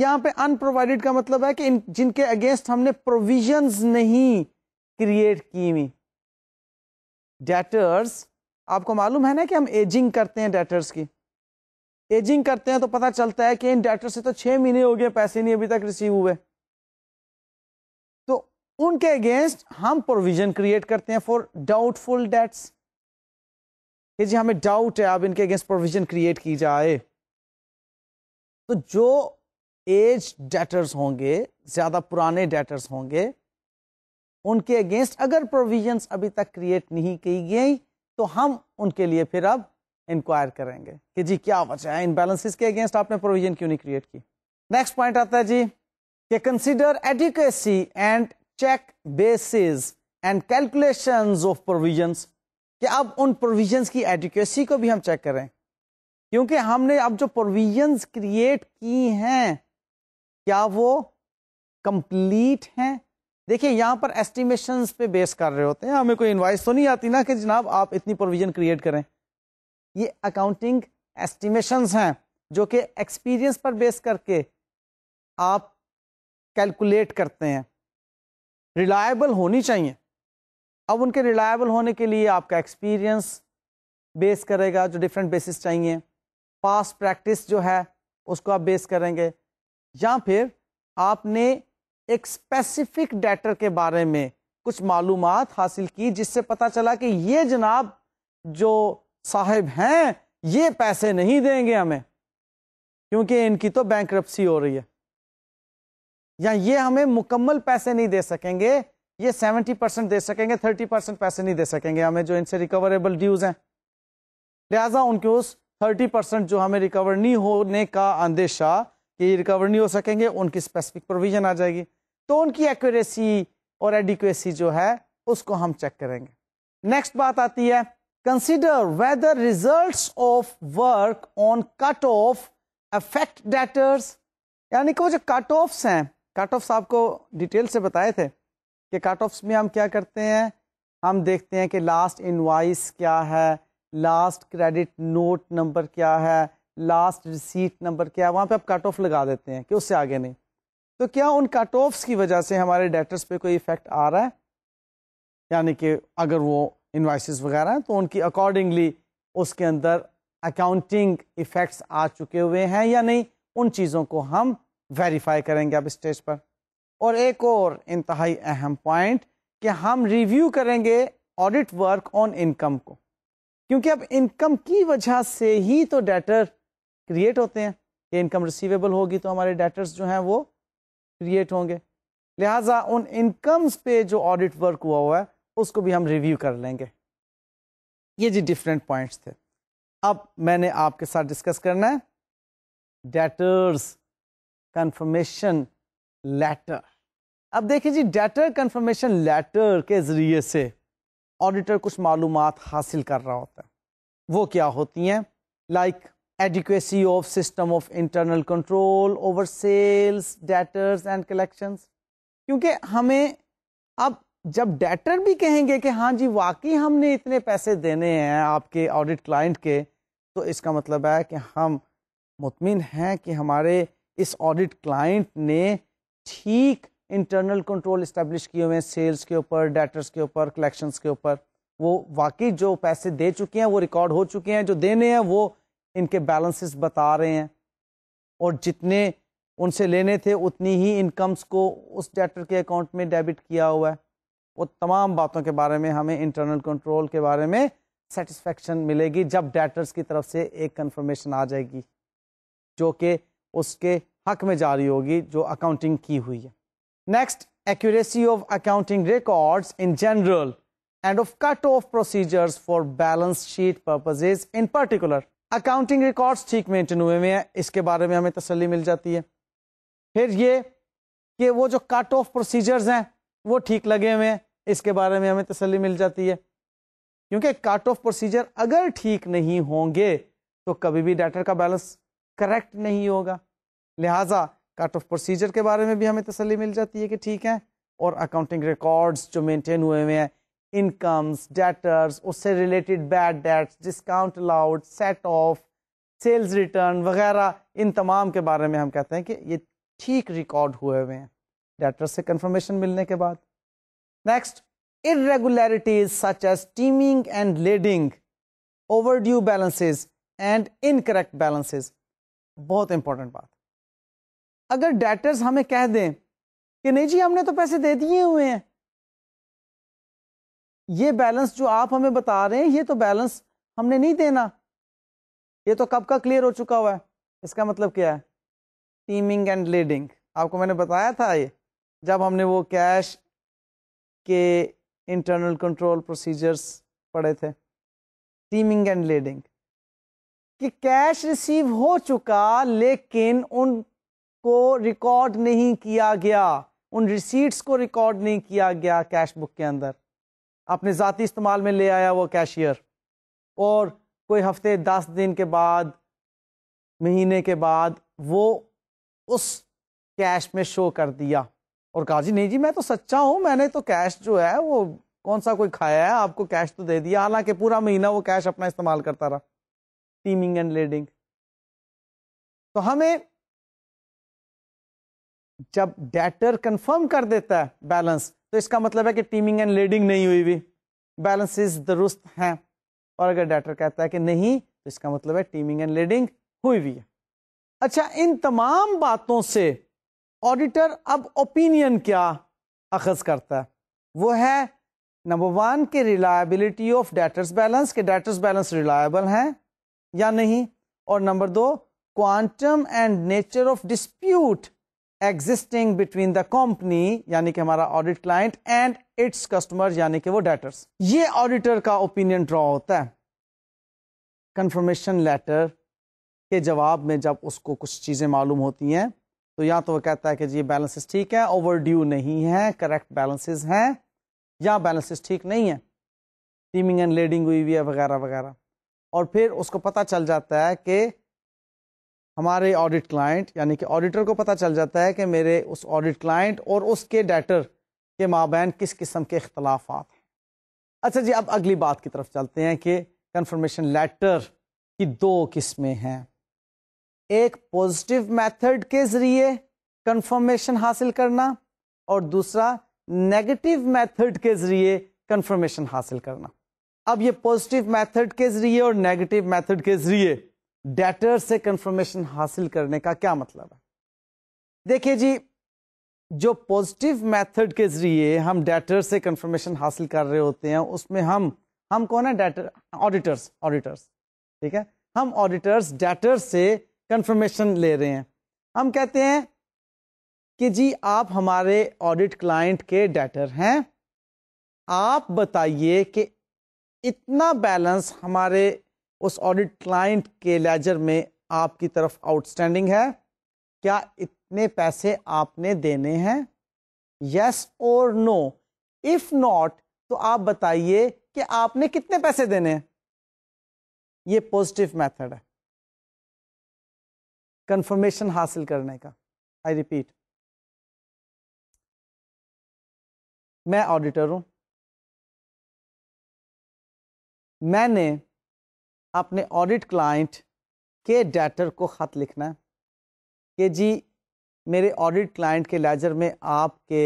यहाँ पे अनप्रोवाइडेड का मतलब है कि इन जिनके अगेंस्ट हमने प्रोविजंस नहीं क्रिएट की हुई डेटर्स आपको मालूम है ना कि हम एजिंग करते हैं डेटर्स की एजिंग करते हैं तो पता चलता है कि इन डेटर से तो छह महीने हो गए पैसे नहीं अभी तक रिसीव हुए तो उनके अगेंस्ट हम प्रोविजन क्रिएट करते हैं फॉर डाउटफुल डेट्स कि जी हमें डाउट है अब इनके अगेंस्ट प्रोविजन क्रिएट की जाए तो जो एज डेटर्स होंगे ज़्यादा पुराने डेटर्स होंगे उनके अगेंस्ट अगर प्रोविजंस अभी तक क्रिएट नहीं की गई तो हम उनके लिए फिर अब इंक्वायर करेंगे कि जी क्या वजह है इनबैलेंसेस के अगेंस्ट आपने प्रोविजन क्यों नहीं क्रिएट की नेक्स्ट पॉइंट आता है जी कि consider adequacy and check basis and calculation of provision कि अब उन प्रोविजन की एडुकेसी को भी हम चेक करें क्योंकि हमने अब जो प्रोविजन क्रिएट की हैं क्या वो कंप्लीट हैं देखिए यहाँ पर एस्टिमेशन पे बेस कर रहे होते हैं हमें कोई इन्वाइस तो नहीं आती ना कि जनाब आप इतनी प्रोविजन क्रिएट करें ये अकाउंटिंग एस्टिमेशंस हैं जो कि एक्सपीरियंस पर बेस करके आप कैलकुलेट करते हैं रिलायबल होनी चाहिए अब उनके रिलायबल होने के लिए आपका एक्सपीरियंस बेस करेगा जो डिफरेंट बेसिस चाहिए पास प्रैक्टिस जो है उसको आप बेस करेंगे या फिर आपने एक स्पेसिफिक डेटर के बारे में कुछ मालूम हासिल की जिससे पता चला कि ये जनाब जो साहेब हैं ये पैसे नहीं देंगे हमें क्योंकि इनकी तो बैंक हो रही है या ये हमें मुकम्मल पैसे नहीं दे सकेंगे ये सेवेंटी परसेंट दे सकेंगे थर्टी परसेंट पैसे नहीं दे सकेंगे हमें जो इनसे रिकवरेबल ड्यूज हैं लिहाजा उनके उस थर्टी परसेंट जो हमें रिकवर नहीं होने का अंदेशा कि रिकवर नहीं हो सकेंगे उनकी स्पेसिफिक प्रोविजन आ जाएगी तो उनकी एक्यूरेसी और एडिक्वेसी जो है उसको हम चेक करेंगे नेक्स्ट बात आती है Consider whether results of work on cut off affect debtors. यानी कि वो जो कट ऑफ्स हैं कट ऑफ्स आपको डिटेल से बताए थे कि कट ऑफ्स में हम क्या करते हैं हम देखते हैं कि लास्ट इनवाइस क्या है लास्ट क्रेडिट नोट नंबर क्या है लास्ट रिसीट नंबर क्या है वहाँ पे आप कट ऑफ लगा देते हैं कि उससे आगे नहीं तो क्या उन कट ऑफ्स की वजह से हमारे डेटर्स पे कोई इफेक्ट आ रहा है यानी कि अगर वो इन्वाइसिस वगैरह तो उनकी अकॉर्डिंगली उसके अंदर अकाउंटिंग इफेक्ट्स आ चुके हुए हैं या नहीं उन चीज़ों को हम वेरीफाई करेंगे अब स्टेज पर और एक और इंतहाई अहम पॉइंट कि हम रिव्यू करेंगे ऑडिट वर्क ऑन इनकम को क्योंकि अब इनकम की वजह से ही तो डेटर क्रिएट होते हैं कि इनकम रिसीवेबल होगी तो हमारे डेटर्स जो हैं वो क्रिएट होंगे लिहाजा उन इनकम्स पे जो ऑडिट वर्क हुआ हुआ है उसको भी हम रिव्यू कर लेंगे ये जी डिफरेंट पॉइंट्स थे अब मैंने आपके साथ डिस्कस करना है डेटर्स कन्फर्मेशन लेटर अब देखिए जी डेटर कंफर्मेशन लेटर के ज़रिए से ऑडिटर कुछ मालूम हासिल कर रहा होता है वो क्या होती हैं like adequacy of system of internal control over sales debtors and collections क्योंकि हमें अब जब डेटर भी कहेंगे कि हाँ जी वाकई हमने इतने पैसे देने हैं आपके ऑडिट क्लाइंट के तो इसका मतलब है कि हम मुतमिन हैं कि हमारे इस ऑडिट क्लाइंट ने ठीक इंटरनल कंट्रोल इस्टेब्लिश किए हुए हैं सेल्स के ऊपर डेटर्स के ऊपर कलेक्शंस के ऊपर वो वाकई जो पैसे दे चुके हैं वो रिकॉर्ड हो चुके हैं जो देने हैं वो इनके बैलेंसेस बता रहे हैं और जितने उनसे लेने थे उतनी ही इनकम्स को उस डेटर के अकाउंट में डेबिट किया हुआ है वो तमाम बातों के बारे में हमें इंटरनल कंट्रोल के बारे में सेटिस्फेक्शन मिलेगी जब डेटर्स की तरफ से एक कंफर्मेशन आ जाएगी जो कि उसके हक में जारी होगी जो अकाउंटिंग की हुई है next accuracy of accounting records in general and of cut off procedures for balance sheet purposes in particular accounting records ठीक मेंटेन हुए हुए हैं इसके बारे में हमें तसली मिल जाती है फिर ये कि वो जो कट ऑफ प्रोसीजर्स हैं वो ठीक लगे हुए हैं इसके बारे में हमें तसली मिल जाती है क्योंकि काट ऑफ प्रोसीजर अगर ठीक नहीं होंगे तो कभी भी डाटर का बैलेंस करेक्ट नहीं होगा लिहाजा काट ऑफ प्रोसीजर के बारे में भी हमें तसली मिल जाती है कि ठीक है और अकाउंटिंग रिकॉर्ड्स जो मेंटेन हुए हुए हैं इनकम्स डेटर्स उससे related bad debts discount allowed set off sales return वगैरह इन तमाम के बारे में हम कहते हैं कि ये ठीक रिकॉर्ड हुए हुए हैं डेटर से कंफर्मेशन मिलने के बाद Next, irregularities such as teeming and leading, overdue balances and incorrect balances. बहुत इंपॉर्टेंट बात अगर डेटर्स हमें कह दें कि नहीं जी हमने तो पैसे दे दिए हुए हैं ये बैलेंस जो आप हमें बता रहे हैं ये तो बैलेंस हमने नहीं देना ये तो कब का क्लियर हो चुका हुआ है इसका मतलब क्या है टीमिंग एंड लीडिंग आपको मैंने बताया था ये जब हमने वो कैश के इंटरनल कंट्रोल प्रोसीजर्स पड़े थे टीमिंग एंड लेडिंग कि कैश रिसीव हो चुका लेकिन उनको रिकॉर्ड नहीं किया गया उन रिसीट्स को रिकॉर्ड नहीं किया गया कैश बुक के अंदर अपने ज़ाती इस्तेमाल में ले आया वो कैशियर और कोई हफ्ते दस दिन के बाद महीने के बाद वो उस कैश में शो कर दिया और कहा जी नहीं जी मैं तो सच्चा हूं मैंने तो कैश जो है वो कौन सा कोई खाया है आपको कैश तो दे दिया हालांकि पूरा महीना वो कैश अपना इस्तेमाल करता रहा टीमिंग एंड लेडिंग तो हमें जब डेटर कंफर्म कर देता है बैलेंस तो इसका मतलब है कि टीमिंग एंड लेडिंग नहीं हुई हुई बैलेंसेस दुरुस्त हैं और अगर डेटर कहता है कि नहीं तो इसका मतलब है टीमिंग एंड लेडिंग हुई हुई है अच्छा इन तमाम बातों से ऑडिटर अब ओपिनियन क्या अखज करता है वो है नंबर वन के रिलायबिलिटी ऑफ डेटर्स बैलेंस के डेटर्स बैलेंस रिलायबल हैं या नहीं और नंबर दो quantum and nature of dispute existing between the company यानी कि हमारा audit client and its customer यानी कि वो डेटर्स ये ऑडिटर का ओपिनियन ड्रॉ होता है कंफर्मेशन लेटर के जवाब में जब उसको कुछ चीज़ें मालूम होती हैं तो या तो वो कहता है कि जी बैलेंसेस ठीक है ओवर ड्यू नहीं है करेक्ट बैलेंसेस हैं या बैलेंसेस ठीक नहीं है टीमिंग एंड लेडिंग हुई हुई है वगैरह वगैरह और फिर उसको पता चल जाता है कि हमारे ऑडिट क्लाइंट यानी कि ऑडिटर को पता चल जाता है कि मेरे उस ऑडिट क्लाइंट और उसके डेटर के माबेन किस किस्म के अख्तलाफ हैं अच्छा जी अब अगली बात की तरफ चलते हैं कि कन्फर्मेशन लेटर की दो किस्में हैं एक पॉजिटिव मेथड के जरिए कंफर्मेशन हासिल करना और दूसरा नेगेटिव मेथड के जरिए कंफर्मेशन हासिल करना अब ये पॉजिटिव मेथड के जरिए और नेगेटिव मेथड के जरिए डेटर से कंफर्मेशन हासिल करने का क्या मतलब है देखिए जी जो पॉजिटिव मेथड के जरिए हम डेटर से कंफर्मेशन हासिल कर रहे होते हैं उसमें हम हम कौन है डेटर ऑडिटर्स ऑडिटर्स ठीक है हम ऑडिटर्स डेटर से कंफर्मेशन ले रहे हैं हम कहते हैं कि जी आप हमारे ऑडिट क्लाइंट के डेटर हैं आप बताइए कि इतना बैलेंस हमारे उस ऑडिट क्लाइंट के लेजर में आपकी तरफ आउटस्टैंडिंग है क्या इतने पैसे आपने देने हैं यस और नो इफ नॉट तो आप बताइए कि आपने कितने पैसे देने हैं ये पॉजिटिव मेथड है कंफर्मेशन हासिल करने का आई रिपीट मैं ऑडिटर हूं मैंने अपने ऑडिट क्लाइंट के डेटर को ख़त लिखना है कि जी मेरे ऑडिट क्लाइंट के लेजर में आपके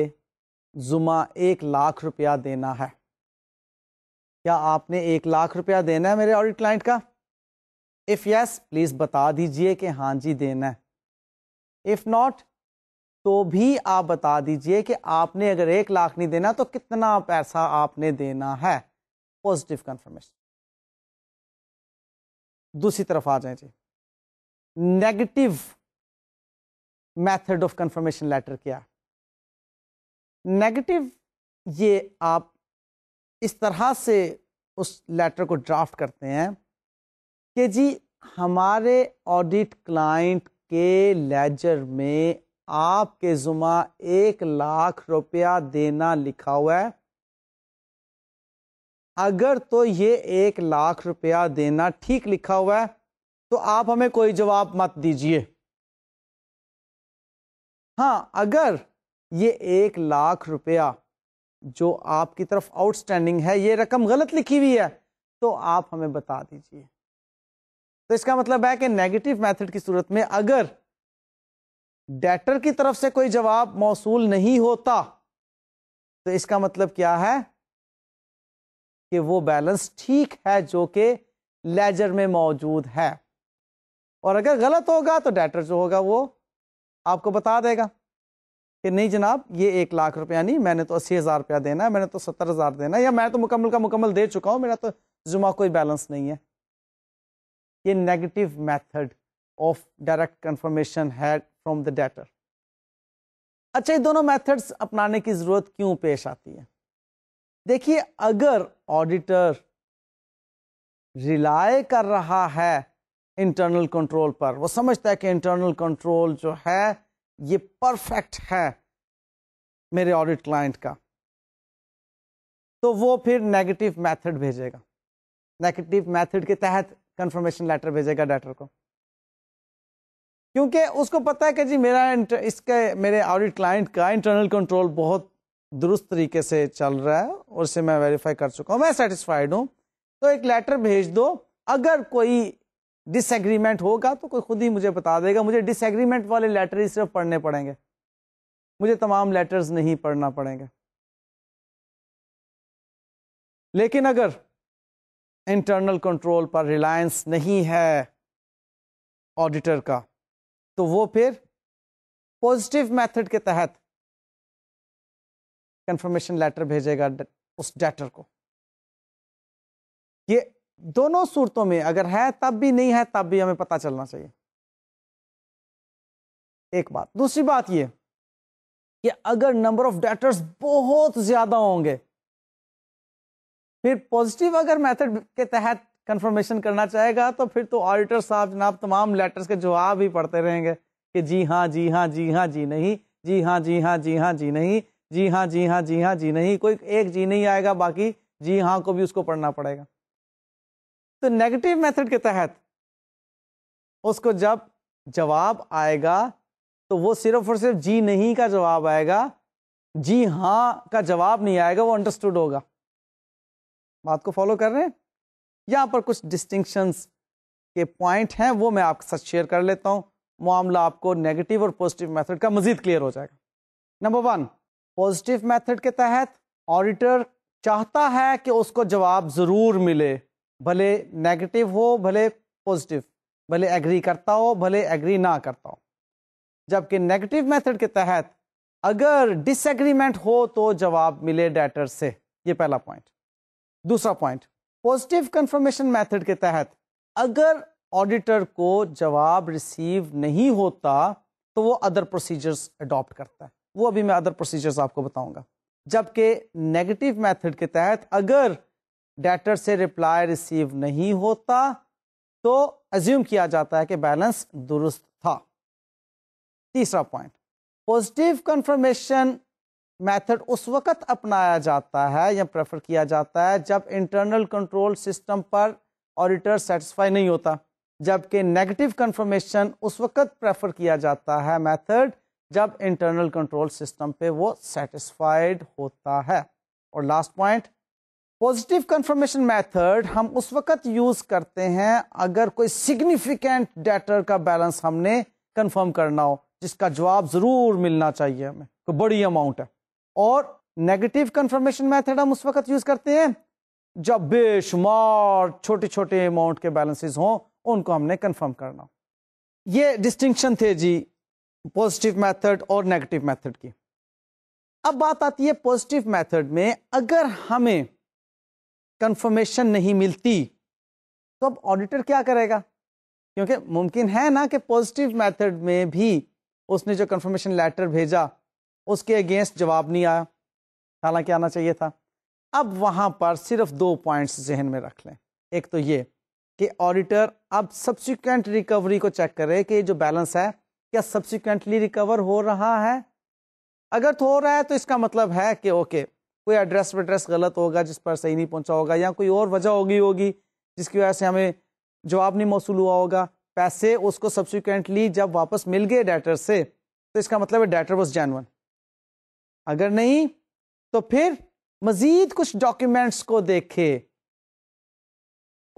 जुमा एक लाख रुपया देना है क्या आपने एक लाख रुपया देना है मेरे ऑडिट क्लाइंट का इफ़ यस प्लीज़ बता दीजिए कि हाँ जी देना है इफ़ नॉट तो भी आप बता दीजिए कि आपने अगर एक लाख नहीं देना तो कितना पैसा आपने देना है पॉजिटिव कंफर्मेशन दूसरी तरफ आ जाए जी negative method of confirmation letter क्या नेगेटिव ये आप इस तरह से उस लेटर को ड्राफ्ट करते हैं कि जी हमारे ऑडिट क्लाइंट के लेजर में आपके जुमा एक लाख रुपया देना लिखा हुआ है अगर तो ये एक लाख रुपया देना ठीक लिखा हुआ है तो आप हमें कोई जवाब मत दीजिए हाँ अगर ये एक लाख रुपया जो आपकी तरफ आउटस्टैंडिंग है ये रकम गलत लिखी हुई है तो आप हमें बता दीजिए तो इसका मतलब है कि नेगेटिव मेथड की सूरत में अगर डेटर की तरफ से कोई जवाब मौसूल नहीं होता तो इसका मतलब क्या है कि वो बैलेंस ठीक है जो कि लेजर में मौजूद है और अगर गलत होगा तो डेटर जो होगा वो आपको बता देगा कि नहीं जनाब ये एक लाख रुपया नहीं मैंने तो अस्सी हज़ार रुपया देना है मैंने तो सत्तर हज़ार देना है या मैं तो मुकम्मल का मुकम्मल दे चुका हूं मेरा तो जुमा कोई बैलेंस नहीं है ये negative method of direct confirmation है फ्रॉम द डेटर अच्छा ये दोनों मेथड्स अपनाने की ज़रूरत क्यों पेश आती है देखिए अगर ऑडिटर रिलाय कर रहा है इंटरनल कंट्रोल पर वो समझता है कि इंटरनल कंट्रोल जो है ये परफेक्ट है मेरे ऑडिट क्लाइंट का तो वो फिर नेगेटिव मेथड भेजेगा नेगेटिव मेथड के तहत कंफर्मेशन लेटर भेजेगा डॉक्टर को क्योंकि उसको पता है कि जी मेरा इसके मेरे ऑडिट क्लाइंट का इंटरनल कंट्रोल बहुत दुरुस्त तरीके से चल रहा है और इसे मैं वेरीफाई कर चुका हूँ मैं सेटिस्फाइड हूँ तो एक लेटर भेज दो अगर कोई डिसएग्रीमेंट होगा तो कोई खुद ही मुझे बता देगा मुझे डिसएग्रीमेंट वाले लेटर ही सिर्फ पढ़ने पड़ेंगे मुझे तमाम लेटर्स नहीं पढ़ना पड़ेंगे लेकिन अगर इंटरनल कंट्रोल पर रिलायंस नहीं है ऑडिटर का तो वो फिर पॉजिटिव मेथड के तहत कंफर्मेशन लेटर भेजेगा उस डेटर को ये दोनों सूरतों में अगर है तब भी नहीं है तब भी हमें पता चलना चाहिए एक बात दूसरी बात ये कि अगर नंबर ऑफ डेटर्स बहुत ज्यादा होंगे फिर पॉजिटिव अगर मेथड के तहत कंफर्मेशन करना चाहेगा तो फिर तो ऑडिटर साहब जनाब तमाम लेटर्स के जवाब ही पढ़ते रहेंगे कि जी हाँ जी हाँ जी हाँ जी नहीं जी हाँ जी हाँ जी हाँ जी नहीं जी हाँ जी हाँ जी हाँ जी नहीं कोई एक जी नहीं आएगा बाकी जी हाँ को भी उसको पढ़ना पड़ेगा तो नेगेटिव मेथड के तहत उसको जब जवाब आएगा तो वो सिर्फ और सिर्फ जी नहीं का जवाब आएगा जी हाँ का जवाब नहीं आएगा वो अंडरस्टूड होगा बात को फॉलो कर रहे हैं यहाँ पर कुछ डिस्टिंक्शंस के पॉइंट हैं वो मैं आपके साथ शेयर कर लेता हूँ मामला आपको नेगेटिव और पॉजिटिव मेथड का मजीद क्लियर हो जाएगा नंबर वन पॉजिटिव मेथड के तहत ऑडिटर चाहता है कि उसको जवाब ज़रूर मिले भले नेगेटिव हो भले पॉजिटिव भले एग्री करता हो भले एग्री ना करता हो जबकि नेगेटिव मेथड के तहत अगर डिसएग्रीमेंट हो तो जवाब मिले डेटर से ये पहला पॉइंट दूसरा पॉइंट पॉजिटिव कंफर्मेशन मेथड के तहत अगर ऑडिटर को जवाब रिसीव नहीं होता तो वो अदर प्रोसीजर्स अडॉप्ट करता है वो अभी मैं अदर प्रोसीजर्स आपको बताऊंगा जबकि नेगेटिव मेथड के तहत अगर डेटर से रिप्लाई रिसीव नहीं होता तो एज्यूम किया जाता है कि बैलेंस दुरुस्त था तीसरा पॉइंट पॉजिटिव कंफर्मेशन मेथड उस वक्त अपनाया जाता है या प्रेफर किया जाता है जब इंटरनल कंट्रोल सिस्टम पर ऑडिटर सेटिस्फाई नहीं होता जबकि नेगेटिव कंफर्मेशन उस वक्त प्रेफर किया जाता है मेथड जब इंटरनल कंट्रोल सिस्टम पे वो सेटिस्फाइड होता है और last point positive confirmation method हम उस वक्त यूज करते हैं अगर कोई सिग्निफिकेंट डेटर का बैलेंस हमने कंफर्म करना हो जिसका जवाब जरूर मिलना चाहिए हमें कोई बड़ी अमाउंट है और नेगेटिव कंफर्मेशन मेथड हम उस वक्त यूज करते हैं जब बेशुमार छोटे छोटे अमाउंट के बैलेंसेस हों उनको हमने कंफर्म करना ये डिस्टिंक्शन थे जी पॉजिटिव मेथड और नेगेटिव मेथड की अब बात आती है पॉजिटिव मेथड में अगर हमें कंफर्मेशन नहीं मिलती तो अब ऑडिटर क्या करेगा क्योंकि मुमकिन है ना कि पॉजिटिव मेथड में भी उसने जो कंफर्मेशन लेटर भेजा उसके अगेंस्ट जवाब नहीं आया हालांकि आना चाहिए था अब वहां पर सिर्फ दो पॉइंट्स जहन में रख लें एक तो ये कि ऑडिटर अब सब्सिक्वेंट रिकवरी को चेक करे कि जो बैलेंस है क्या सब्सिक्वेंटली रिकवर हो रहा है अगर तो हो रहा है तो इसका मतलब है कि ओके कोई एड्रेस वेड्रेस गलत होगा जिस पर सही नहीं पहुंचा होगा या कोई और वजह होगी होगी जिसकी वजह से हमें जवाब नहीं मौसू हुआ होगा पैसे उसको सब्सिक्वेंटली जब वापस मिल गए डेटर से तो इसका मतलब है डेटर वॉज जैनवन अगर नहीं तो फिर मजीद कुछ डॉक्यूमेंट्स को देखे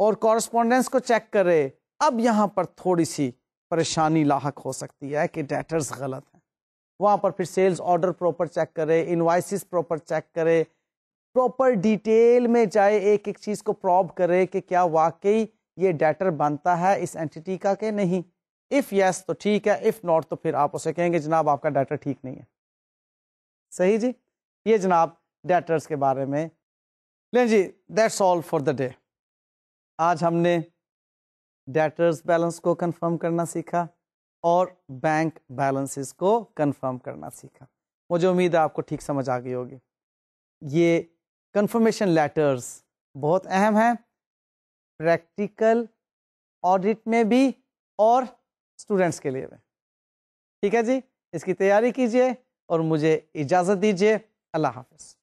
और कॉरस्पॉन्डेंस को चेक करे अब यहां पर थोड़ी सी परेशानी लाक हो सकती है कि डेटर्स गलत हैं वहां पर फिर सेल्स ऑर्डर प्रॉपर चेक करे इन्वाइसिस प्रॉपर चेक करे प्रॉपर डिटेल में जाए एक एक चीज़ को प्रॉब करे कि क्या वाकई ये डेटर बनता है इस एंटिटी का के नहीं इफ़ यस yes, तो ठीक है इफ़ नॉट तो फिर आप उसे कहेंगे जनाब आपका डाटा ठीक नहीं है सही जी ये जनाब डेटर्स के बारे में लें जी that's all for the day आज हमने डेटर्स बैलेंस को कंफर्म करना सीखा और बैंक बैलेंसेस को कंफर्म करना सीखा मुझे उम्मीद है आपको ठीक समझ आ गई होगी ये कंफर्मेशन लेटर्स बहुत अहम हैं प्रैक्टिकल ऑडिट में भी और स्टूडेंट्स के लिए भी ठीक है जी इसकी तैयारी कीजिए और मुझे इजाज़त दीजिए अल्लाह हाफिज़